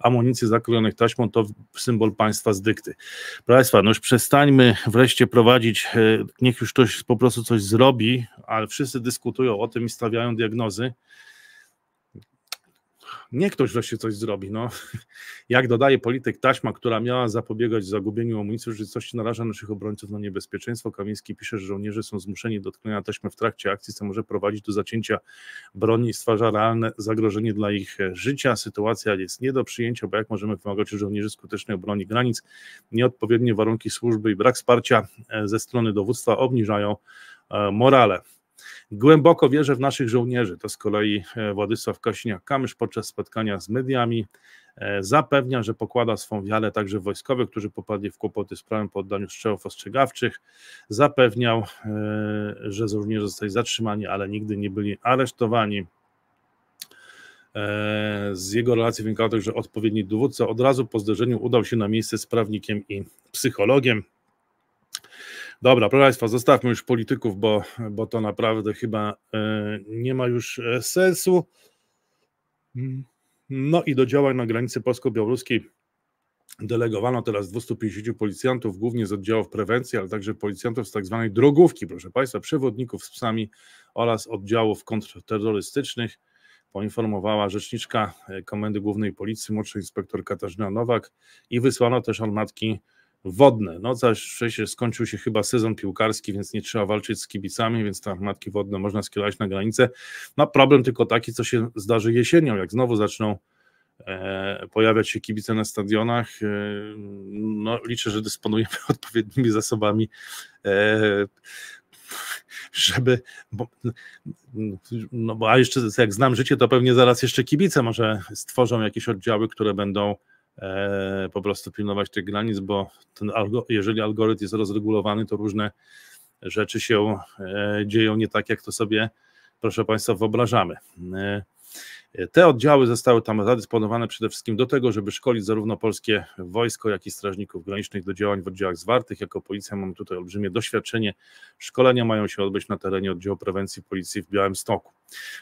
amunicji zakrojonych taśmą to symbol państwa z dykty. Proszę Państwa, no już przestańmy wreszcie prowadzić, e, niech już ktoś po prostu coś zrobi, ale wszyscy dyskutują o tym i stawiają diagnozy nie ktoś wreszcie coś zrobi. No. Jak dodaje polityk taśma, która miała zapobiegać zagubieniu amunicji rzeczywistości naraża naszych obrońców na niebezpieczeństwo. Kamiński pisze, że żołnierze są zmuszeni do tknięcia taśmy w trakcie akcji, co może prowadzić do zacięcia broni i stwarza realne zagrożenie dla ich e, życia. Sytuacja jest nie do przyjęcia, bo jak możemy wymagać, od żołnierzy skutecznej obrony granic? Nieodpowiednie warunki służby i brak wsparcia e, ze strony dowództwa obniżają e, morale. Głęboko wierzę w naszych żołnierzy. To z kolei e, Władysław Kośniak-Kamysz podczas spotkania z mediami e, zapewnia, że pokłada swą wiarę także wojskowych, którzy popadli w kłopoty z prawem po oddaniu strzałów ostrzegawczych. Zapewniał, e, że żołnierze zostali zatrzymani, ale nigdy nie byli aresztowani. Z jego relacji wynikało także, że odpowiedni dowódca od razu po zderzeniu udał się na miejsce z prawnikiem i psychologiem. Dobra, proszę Państwa, zostawmy już polityków, bo, bo to naprawdę chyba e, nie ma już e, sensu. No i do działań na granicy polsko-białoruskiej delegowano teraz 250 policjantów, głównie z oddziałów prewencji, ale także policjantów z tak zwanej drogówki, proszę Państwa, przewodników z psami oraz oddziałów kontrterrorystycznych. Poinformowała rzeczniczka e, Komendy Głównej Policji, młodsza inspektor Katarzyna Nowak i wysłano też armatki wodne. No, za przecież skończył się chyba sezon piłkarski, więc nie trzeba walczyć z kibicami, więc tam armatki wodne można skierować na granicę. No, problem tylko taki, co się zdarzy jesienią, jak znowu zaczną e, pojawiać się kibice na stadionach. E, no, liczę, że dysponujemy odpowiednimi zasobami. E, żeby, bo, no bo a jeszcze jak znam życie, to pewnie zaraz jeszcze kibice może stworzą jakieś oddziały, które będą E, po prostu pilnować tych granic, bo ten, jeżeli algorytm jest rozregulowany, to różne rzeczy się e, dzieją nie tak, jak to sobie, proszę Państwa, wyobrażamy. E, E, te oddziały zostały tam zadysponowane przede wszystkim do tego, żeby szkolić zarówno polskie wojsko, jak i strażników granicznych do działań w oddziałach zwartych. Jako policja mamy tutaj olbrzymie doświadczenie. Szkolenia mają się odbyć na terenie oddziału prewencji policji w Białymstoku.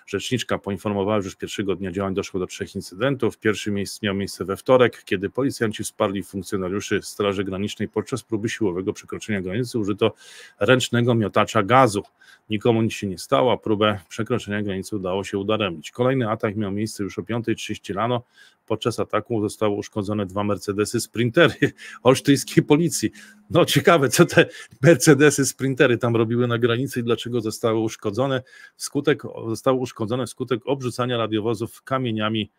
Rzeczniczka poinformowała, że już pierwszego dnia działań doszło do trzech incydentów. Pierwszy miał miejsce we wtorek, kiedy policjanci wsparli funkcjonariuszy Straży Granicznej podczas próby siłowego przekroczenia granicy. Użyto ręcznego miotacza gazu. Nikomu nic się nie stało, a próbę przekroczenia granicy udało się udaremnić. Kolejny atak wyścig miał miejsce już o 5.30 rano. Podczas ataku zostały uszkodzone dwa Mercedesy Sprintery olsztyńskiej policji. No ciekawe, co te Mercedesy Sprintery tam robiły na granicy i dlaczego zostały uszkodzone. Wskutek, zostały uszkodzone wskutek obrzucania radiowozów kamieniami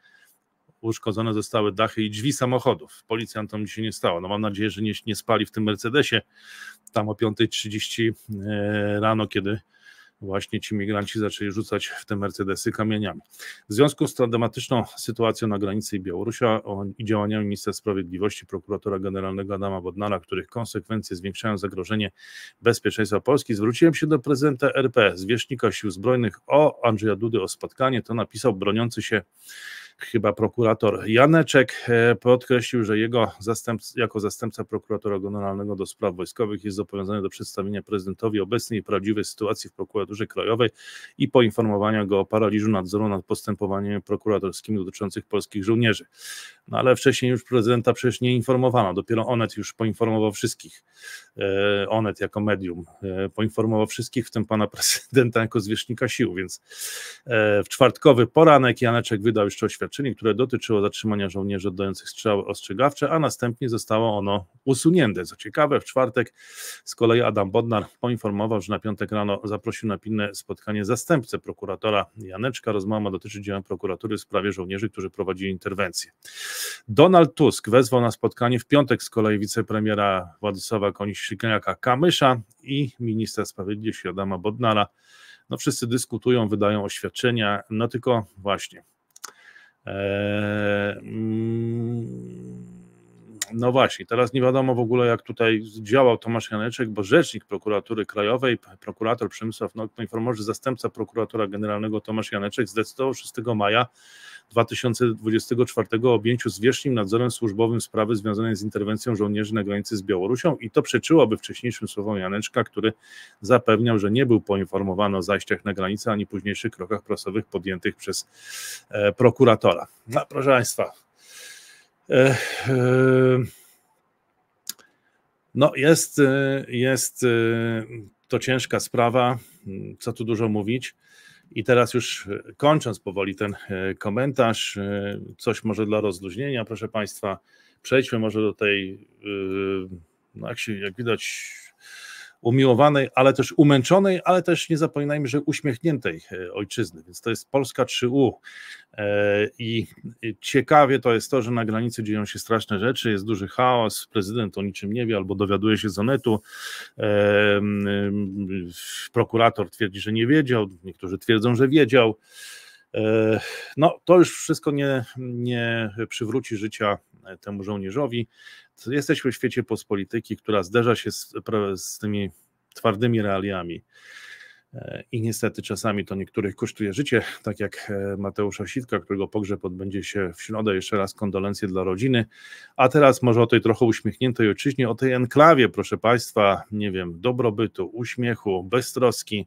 uszkodzone zostały dachy i drzwi samochodów. Policjantom się nie stało. No mam nadzieję, że nie, nie spali w tym Mercedesie tam o 5.30 e, rano, kiedy właśnie ci migranci zaczęli rzucać w te Mercedesy kamieniami. W związku z dramatyczną sytuacją na granicy Białorusia i działaniami ministra sprawiedliwości, prokuratora generalnego Adama Bodnara, których konsekwencje zwiększają zagrożenie bezpieczeństwa Polski, zwróciłem się do prezydenta RP, zwierzchnika sił zbrojnych o Andrzeja Dudy o spotkanie. To napisał broniący się chyba prokurator Janeczek, e, podkreślił, że jego zastępca, jako zastępca prokuratora generalnego do spraw wojskowych jest zobowiązany do przedstawienia prezydentowi obecnej i prawdziwej sytuacji w prokuraturze krajowej i poinformowania go o paraliżu nadzoru nad postępowaniem prokuratorskim dotyczących polskich żołnierzy. No ale wcześniej już prezydenta przecież nie informowano, dopiero Onet już poinformował wszystkich. E, Onet jako medium e, poinformował wszystkich, w tym pana prezydenta jako zwierzchnika sił, więc w czwartkowy poranek Janeczek wydał jeszcze oświadczenie oświadczenie, które dotyczyło zatrzymania żołnierzy oddających strzały ostrzegawcze, a następnie zostało ono usunięte. Co ciekawe, w czwartek z kolei Adam Bodnar poinformował, że na piątek rano zaprosił na pilne spotkanie zastępcę prokuratora Janeczka. Rozmowa dotyczy działań prokuratury w sprawie żołnierzy, którzy prowadzili interwencję. Donald Tusk wezwał na spotkanie w piątek z kolei wicepremiera Władysława Koniś-Kamysza i ministra sprawiedliwości Adama Bodnara. No wszyscy dyskutują, wydają oświadczenia, no tylko właśnie E, mm, no właśnie, teraz nie wiadomo w ogóle, jak tutaj działał Tomasz Janeczek, bo rzecznik prokuratury krajowej, prokurator Przemysław no informował, że zastępca prokuratora generalnego Tomasz Janeczek zdecydował 6 maja 2024 o objęciu zwierzchnim nadzorem służbowym sprawy związanej z interwencją żołnierzy na granicy z Białorusią i to przeczyłoby wcześniejszym słowom Janeczka, który zapewniał, że nie był poinformowany o zajściach na granicę ani późniejszych krokach prasowych podjętych przez e, prokuratora. No, proszę Państwa. E, e, no, jest, e, jest e, to ciężka sprawa, co tu dużo mówić. I teraz już e, kończąc powoli ten e, komentarz, e, coś może dla rozluźnienia, proszę Państwa, przejdźmy może do tej, no jak, się, jak widać, umiłowanej, ale też umęczonej, ale też nie zapominajmy, że uśmiechniętej e, ojczyzny, więc to jest Polska 3U. E, I ciekawie to jest to, że na granicy dzieją się straszne rzeczy, jest duży chaos, prezydent o niczym nie wie albo dowiaduje się z onetu, e, prokurator twierdzi, że nie wiedział, niektórzy twierdzą, że wiedział. No, to już wszystko nie, nie przywróci życia temu żołnierzowi. Jesteśmy w świecie pospolityki, która zderza się z, z tymi twardymi realiami. E, I niestety czasami to niektórych kosztuje życie, tak jak e, Mateusza Sitka, którego pogrzeb odbędzie się w środę. Jeszcze raz kondolencje dla rodziny. A teraz może o tej trochę uśmiechniętej ojczyźnie, o tej enklawie, proszę Państwa, nie wiem, dobrobytu, uśmiechu, beztroski,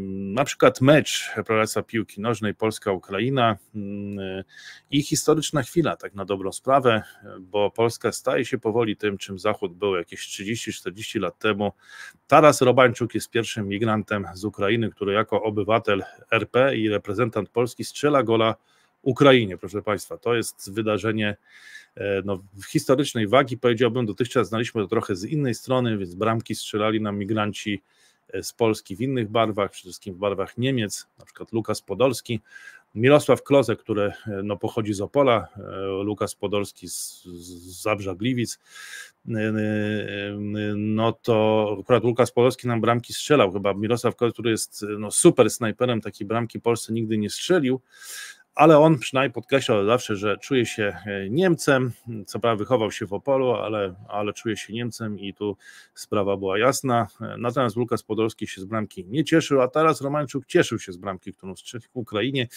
na przykład mecz prelacja piłki nożnej Polska-Ukraina i historyczna chwila, tak na dobrą sprawę, bo Polska staje się powoli tym, czym Zachód był jakieś 30-40 lat temu. Taras Robańczuk jest pierwszym migrantem z Ukrainy, który jako obywatel RP i reprezentant Polski strzela gola Ukrainie, proszę Państwa. To jest wydarzenie e, no, historycznej wagi, powiedziałbym, dotychczas znaliśmy to trochę z innej strony, więc bramki strzelali nam migranci z Polski w innych barwach, przede wszystkim w barwach Niemiec, na przykład Lukas Podolski, Mirosław Kloze, który e, no, pochodzi z Opola, e, Lukas Podolski z, z Zabrza Gliwic, e, no to akurat Lukas Podolski nam bramki strzelał, chyba Mirosław Kloze, który jest no, super snajperem, takiej bramki Polsce nigdy nie strzelił, ale on przynajmniej podkreślał zawsze, że czuje się e, Niemcem. Co prawda wychował się w Opolu, ale, ale czuje się Niemcem i tu sprawa była jasna. Natomiast Łukasz Podolski się z bramki nie cieszył, a teraz Romanczuk cieszył się z bramki, którą strzelił w Ukrainie.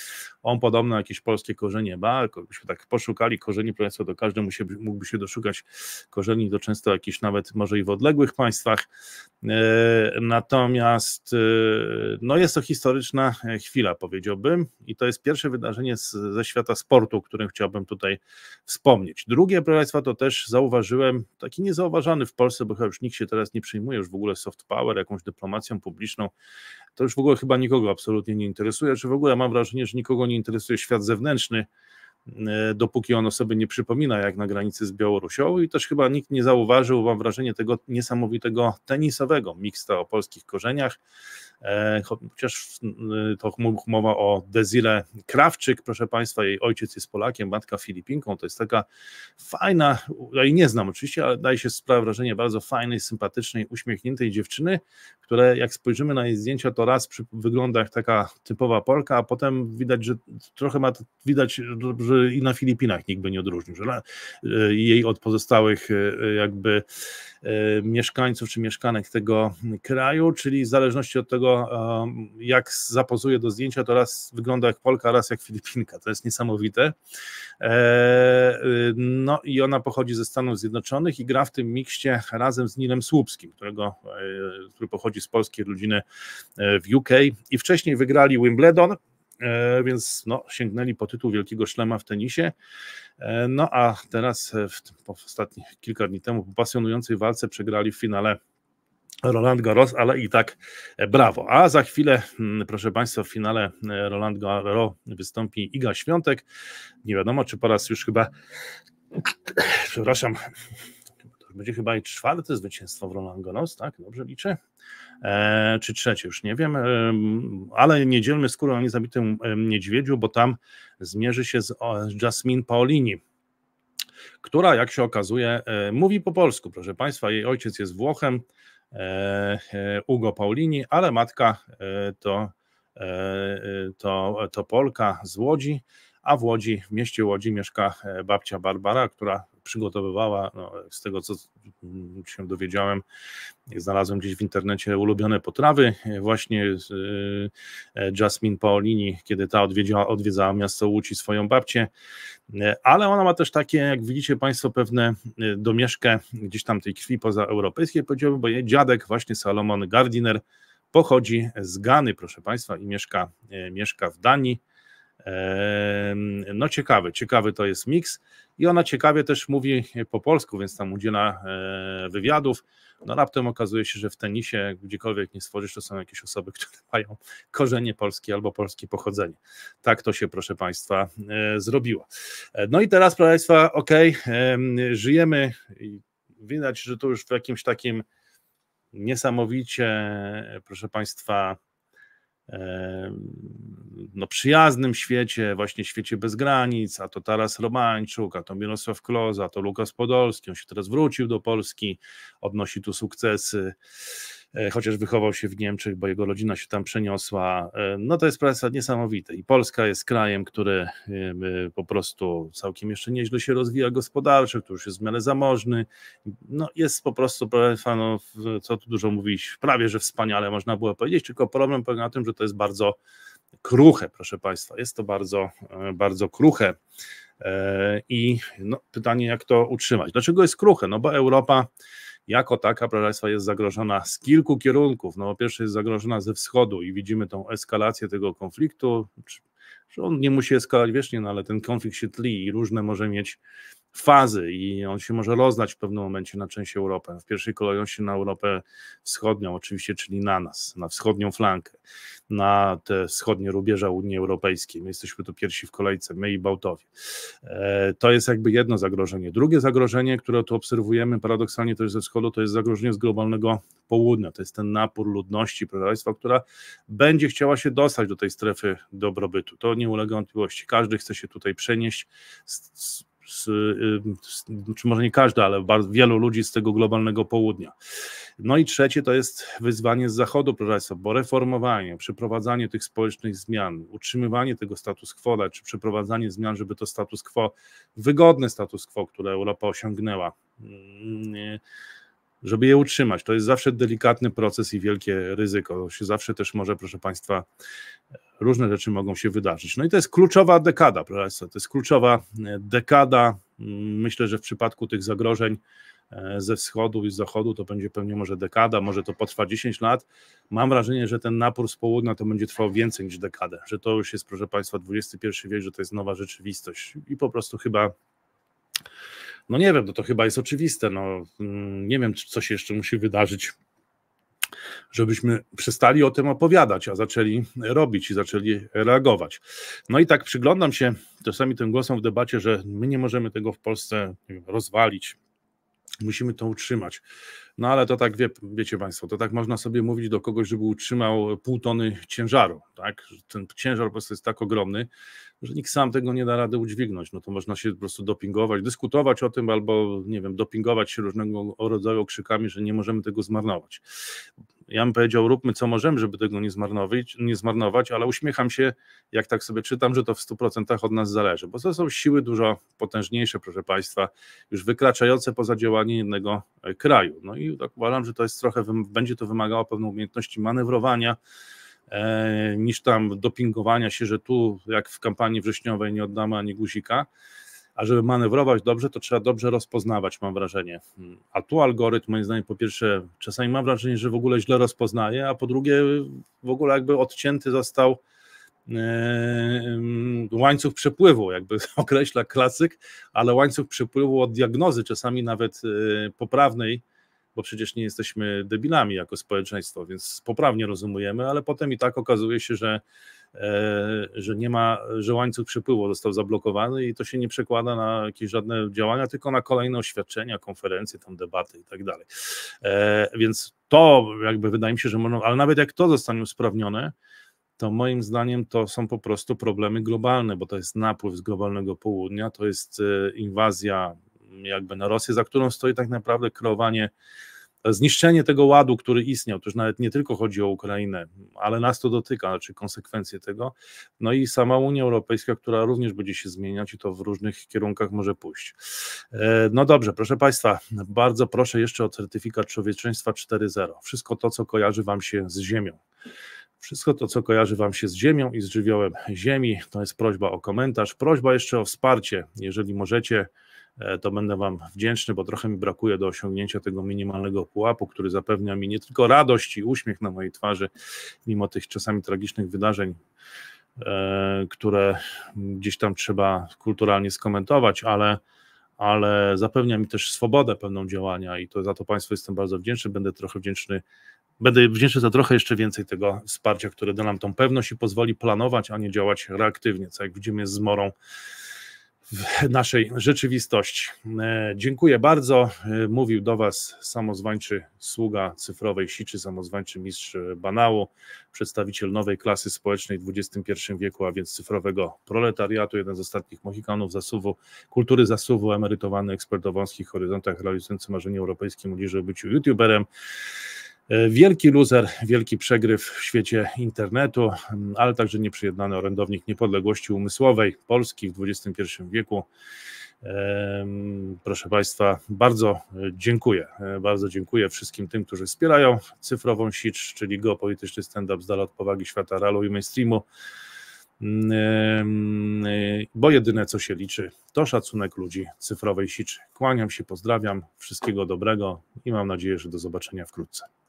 On podobno jakieś polskie korzenie ma. Jakbyśmy tak poszukali korzeni, państwa, to każdy mógłby się doszukać korzeni do często jakichś nawet może i w odległych państwach. E, natomiast e, no jest to historyczna chwila, powiedziałbym, i to jest pierwsze wydarzenie ze świata sportu, o którym chciałbym tutaj wspomnieć. Drugie, proszę Państwa, to też zauważyłem, taki niezauważany w Polsce, bo chyba już nikt się teraz nie przyjmuje już w ogóle soft power, jakąś dyplomacją publiczną, to już w ogóle chyba nikogo absolutnie nie interesuje, czy w ogóle mam wrażenie, że nikogo nie interesuje świat zewnętrzny, e, dopóki ono sobie nie przypomina, jak na granicy z Białorusią. I też chyba nikt nie zauważył, mam wrażenie, tego niesamowitego tenisowego miksta o polskich korzeniach. E, chociaż y, to mowa o Desile Krawczyk, proszę Państwa, jej ojciec jest Polakiem, matka Filipinką, to jest taka fajna, ja jej nie znam oczywiście, ale daje się sprawę wrażenie bardzo fajnej, sympatycznej, uśmiechniętej dziewczyny, które jak spojrzymy na jej zdjęcia, to raz przy, wygląda jak taka typowa Polka, a potem widać, że trochę ma, widać, że i na Filipinach nikt by nie odróżnił, że y, jej od pozostałych y, jakby Y, mieszkańców czy mieszkanek tego kraju, czyli w zależności od tego, y, jak zapozuje do zdjęcia, to raz wygląda jak Polka, raz jak Filipinka. To jest niesamowite. E, y, no i ona pochodzi ze Stanów Zjednoczonych i gra w tym mikście razem z Nilem Słupskim, którego, który pochodzi z polskiej rodziny w UK i wcześniej wygrali Wimbledon, E, więc no, sięgnęli po tytuł Wielkiego Szlema w tenisie. E, no a teraz, e, w, po ostatnich kilka dni temu, po pasjonującej walce przegrali w finale Roland Garros, ale i tak brawo. A za chwilę, mm, proszę Państwa, w finale Roland Garros wystąpi Iga Świątek. Nie wiadomo, czy po raz już chyba, przepraszam, będzie chyba i czwarte zwycięstwo w Roland Garros, tak? Dobrze liczę? E, czy trzecie, już nie wiem. E, ale niedzielmy skórę na niezabitym niedźwiedziu, bo tam zmierzy się z Jasmine Paolini która, jak się okazuje, e, mówi po polsku, proszę Państwa. Jej ojciec jest Włochem, e, e, Ugo Paolini, ale matka to, to, to Polka z Łodzi, a w Łodzi, w mieście Łodzi mieszka babcia Barbara, która przygotowywała, no, z tego co się dowiedziałem, znalazłem gdzieś w internecie ulubione potrawy. Właśnie e, Jasmine Paolini, kiedy ta odwiedziła, odwiedzała miasto Łódź i swoją babcię, e, ale ona ma też takie, jak widzicie Państwo, pewne e, domieszkę gdzieś tam tej krwi pozaeuropejskiej, powiedziałbym, bo jej dziadek, właśnie Salomon Gardiner, pochodzi z Gany, proszę Państwa, i mieszka, mieszka w Danii. No ciekawy, ciekawy to jest miks i ona ciekawie też mówi po polsku, więc tam udziela e, wywiadów. No raptem okazuje się, że w tenisie gdziekolwiek nie stworzysz, to są jakieś osoby, które mają korzenie polskie albo polskie pochodzenie. Tak to się, proszę Państwa, e, zrobiło. E, no i teraz, proszę Państwa, okej, żyjemy, widać, że to już w jakimś takim niesamowicie, proszę Państwa, no, przyjaznym świecie, właśnie świecie bez granic, a to Taras Romańczuk, a to Mirosław Kloza, a to Lukas Podolski, on się teraz wrócił do Polski, odnosi tu sukcesy. E, chociaż wychował się w Niemczech, bo jego rodzina się tam przeniosła. E, no to jest prawda niesamowite. I Polska jest krajem, który e, po prostu całkiem jeszcze nieźle się rozwija gospodarczo, który już jest w miarę zamożny. No jest po prostu, no, co tu dużo mówić, prawie że wspaniale można było powiedzieć, tylko problem polega na tym, że to jest bardzo kruche, proszę Państwa. Jest to bardzo, bardzo kruche. I no, pytanie, jak to utrzymać? Dlaczego jest kruche? No bo Europa jako taka, proszę jest zagrożona z kilku kierunków. No, pierwsze jest zagrożona ze wschodu i widzimy tą eskalację tego konfliktu. Że on nie musi eskalować wiecznie, no, ale ten konflikt się tli i różne może mieć fazy i on się może roznać w pewnym momencie na część Europy. W pierwszej kolejności na Europę Wschodnią, oczywiście, czyli na nas, na wschodnią flankę, na te wschodnie rubieża Unii Europejskiej. My jesteśmy tu pierwsi w kolejce, my i Bałtowie. E, to jest jakby jedno zagrożenie. Drugie zagrożenie, które tu obserwujemy paradoksalnie też ze wschodu, to jest zagrożenie z globalnego południa. To jest ten napór ludności, prawdawstwa, która będzie chciała się dostać do tej strefy dobrobytu. To nie ulega wątpliwości. Każdy chce się tutaj przenieść z, z z, z, czy może nie każdy, ale bardzo, wielu ludzi z tego globalnego południa. No i trzecie to jest wyzwanie z zachodu, proszę Państwa, bo reformowanie, przeprowadzanie tych społecznych zmian, utrzymywanie tego status quo, czy przeprowadzanie zmian, żeby to status quo, wygodny status quo, które Europa osiągnęła, mm, żeby je utrzymać. To jest zawsze delikatny proces i wielkie ryzyko. Się zawsze też może, proszę Państwa, różne rzeczy mogą się wydarzyć. No i to jest kluczowa dekada, proszę Państwa, to jest kluczowa e, dekada. Myślę, że w przypadku tych zagrożeń e, ze wschodu i z zachodu to będzie pewnie może dekada, może to potrwa 10 lat. Mam wrażenie, że ten napór z południa to będzie trwał więcej niż dekadę, że to już jest, proszę Państwa, XXI wiek, że to jest nowa rzeczywistość i po prostu chyba no nie wiem, no to chyba jest oczywiste. No, mm, nie wiem, czy coś jeszcze musi wydarzyć, żebyśmy przestali o tym opowiadać, a zaczęli robić i zaczęli reagować. No i tak przyglądam się czasami tym głosom w debacie, że my nie możemy tego w Polsce rozwalić, musimy to utrzymać. No ale to tak, wie, wiecie Państwo, to tak można sobie mówić do kogoś, żeby utrzymał pół tony ciężaru, tak? Ten ciężar po prostu jest tak ogromny, że nikt sam tego nie da rady udźwignąć. No to można się po prostu dopingować, dyskutować o tym albo, nie wiem, dopingować się różnego rodzaju okrzykami, że nie możemy tego zmarnować. Ja bym powiedział, róbmy co możemy, żeby tego nie zmarnować, nie zmarnować ale uśmiecham się, jak tak sobie czytam, że to w 100% od nas zależy, bo to są siły dużo potężniejsze, proszę Państwa, już wykraczające poza działanie jednego e, kraju. No i tak uważam, że to jest trochę, będzie to wymagało pewnej umiejętności manewrowania e, niż tam dopingowania się, że tu jak w kampanii wrześniowej nie oddamy ani guzika. A żeby manewrować dobrze, to trzeba dobrze rozpoznawać, mam wrażenie. A tu algorytm, moim zdaniem, po pierwsze, czasami mam wrażenie, że w ogóle źle rozpoznaje, a po drugie, w ogóle jakby odcięty został e, mm, łańcuch przepływu, jakby określa klasyk, ale łańcuch przepływu od diagnozy, czasami nawet e, poprawnej, bo przecież nie jesteśmy debilami jako społeczeństwo, więc poprawnie rozumujemy, ale potem i tak okazuje się, że, e, że nie ma, że łańcuch przepływu został zablokowany i to się nie przekłada na jakieś żadne działania, tylko na kolejne oświadczenia, konferencje, tam debaty i tak dalej. E, więc to jakby wydaje mi się, że można, ale nawet jak to zostanie usprawnione, to moim zdaniem to są po prostu problemy globalne, bo to jest napływ z globalnego południa, to jest e, inwazja jakby na Rosję, za którą stoi tak naprawdę kreowanie, zniszczenie tego ładu, który istniał. To już nawet nie tylko chodzi o Ukrainę, ale nas to dotyka, czy znaczy konsekwencje tego. No i sama Unia Europejska, która również będzie się zmieniać i to w różnych kierunkach może pójść. E, no dobrze, proszę Państwa, bardzo proszę jeszcze o certyfikat człowieczeństwa 4.0. Wszystko to, co kojarzy Wam się z Ziemią. Wszystko to, co kojarzy Wam się z Ziemią i z żywiołem Ziemi, to jest prośba o komentarz. Prośba jeszcze o wsparcie, jeżeli możecie. E, to będę Wam wdzięczny, bo trochę mi brakuje do osiągnięcia tego minimalnego pułapu, który zapewnia mi nie tylko radość i uśmiech na mojej twarzy, mimo tych czasami tragicznych wydarzeń, e, które gdzieś tam trzeba kulturalnie skomentować, ale, ale zapewnia mi też swobodę pewną działania i to za to Państwu jestem bardzo wdzięczny. Będę trochę wdzięczny, będę wdzięczny za trochę jeszcze więcej tego wsparcia, które da nam tą pewność i pozwoli planować, a nie działać reaktywnie, co jak widzimy jest zmorą w naszej rzeczywistości. E, dziękuję bardzo. E, mówił do Was samozwańczy sługa cyfrowej siczy, samozwańczy mistrz e, banału, przedstawiciel nowej klasy społecznej w XXI wieku, a więc cyfrowego proletariatu, jeden z ostatnich Mohikanów zasuwu, kultury zasuwu, emerytowany ekspert o wąskich horyzontach, realizujący marzenie europejskie młodzieży o byciu youtuberem. E, wielki luzer, wielki przegryw w świecie internetu, mm, ale także nieprzyjednany orędownik niepodległości umysłowej Polski w XXI wieku. E, mm, proszę Państwa, bardzo e, dziękuję. Bardzo dziękuję wszystkim tym, którzy wspierają cyfrową sicz, czyli geopolityczny stand-up z dala od powagi świata realu i mainstreamu. Mm, bo jedyne, co się liczy, to szacunek ludzi cyfrowej siczy. Kłaniam się, pozdrawiam, wszystkiego dobrego i mam nadzieję, że do zobaczenia wkrótce.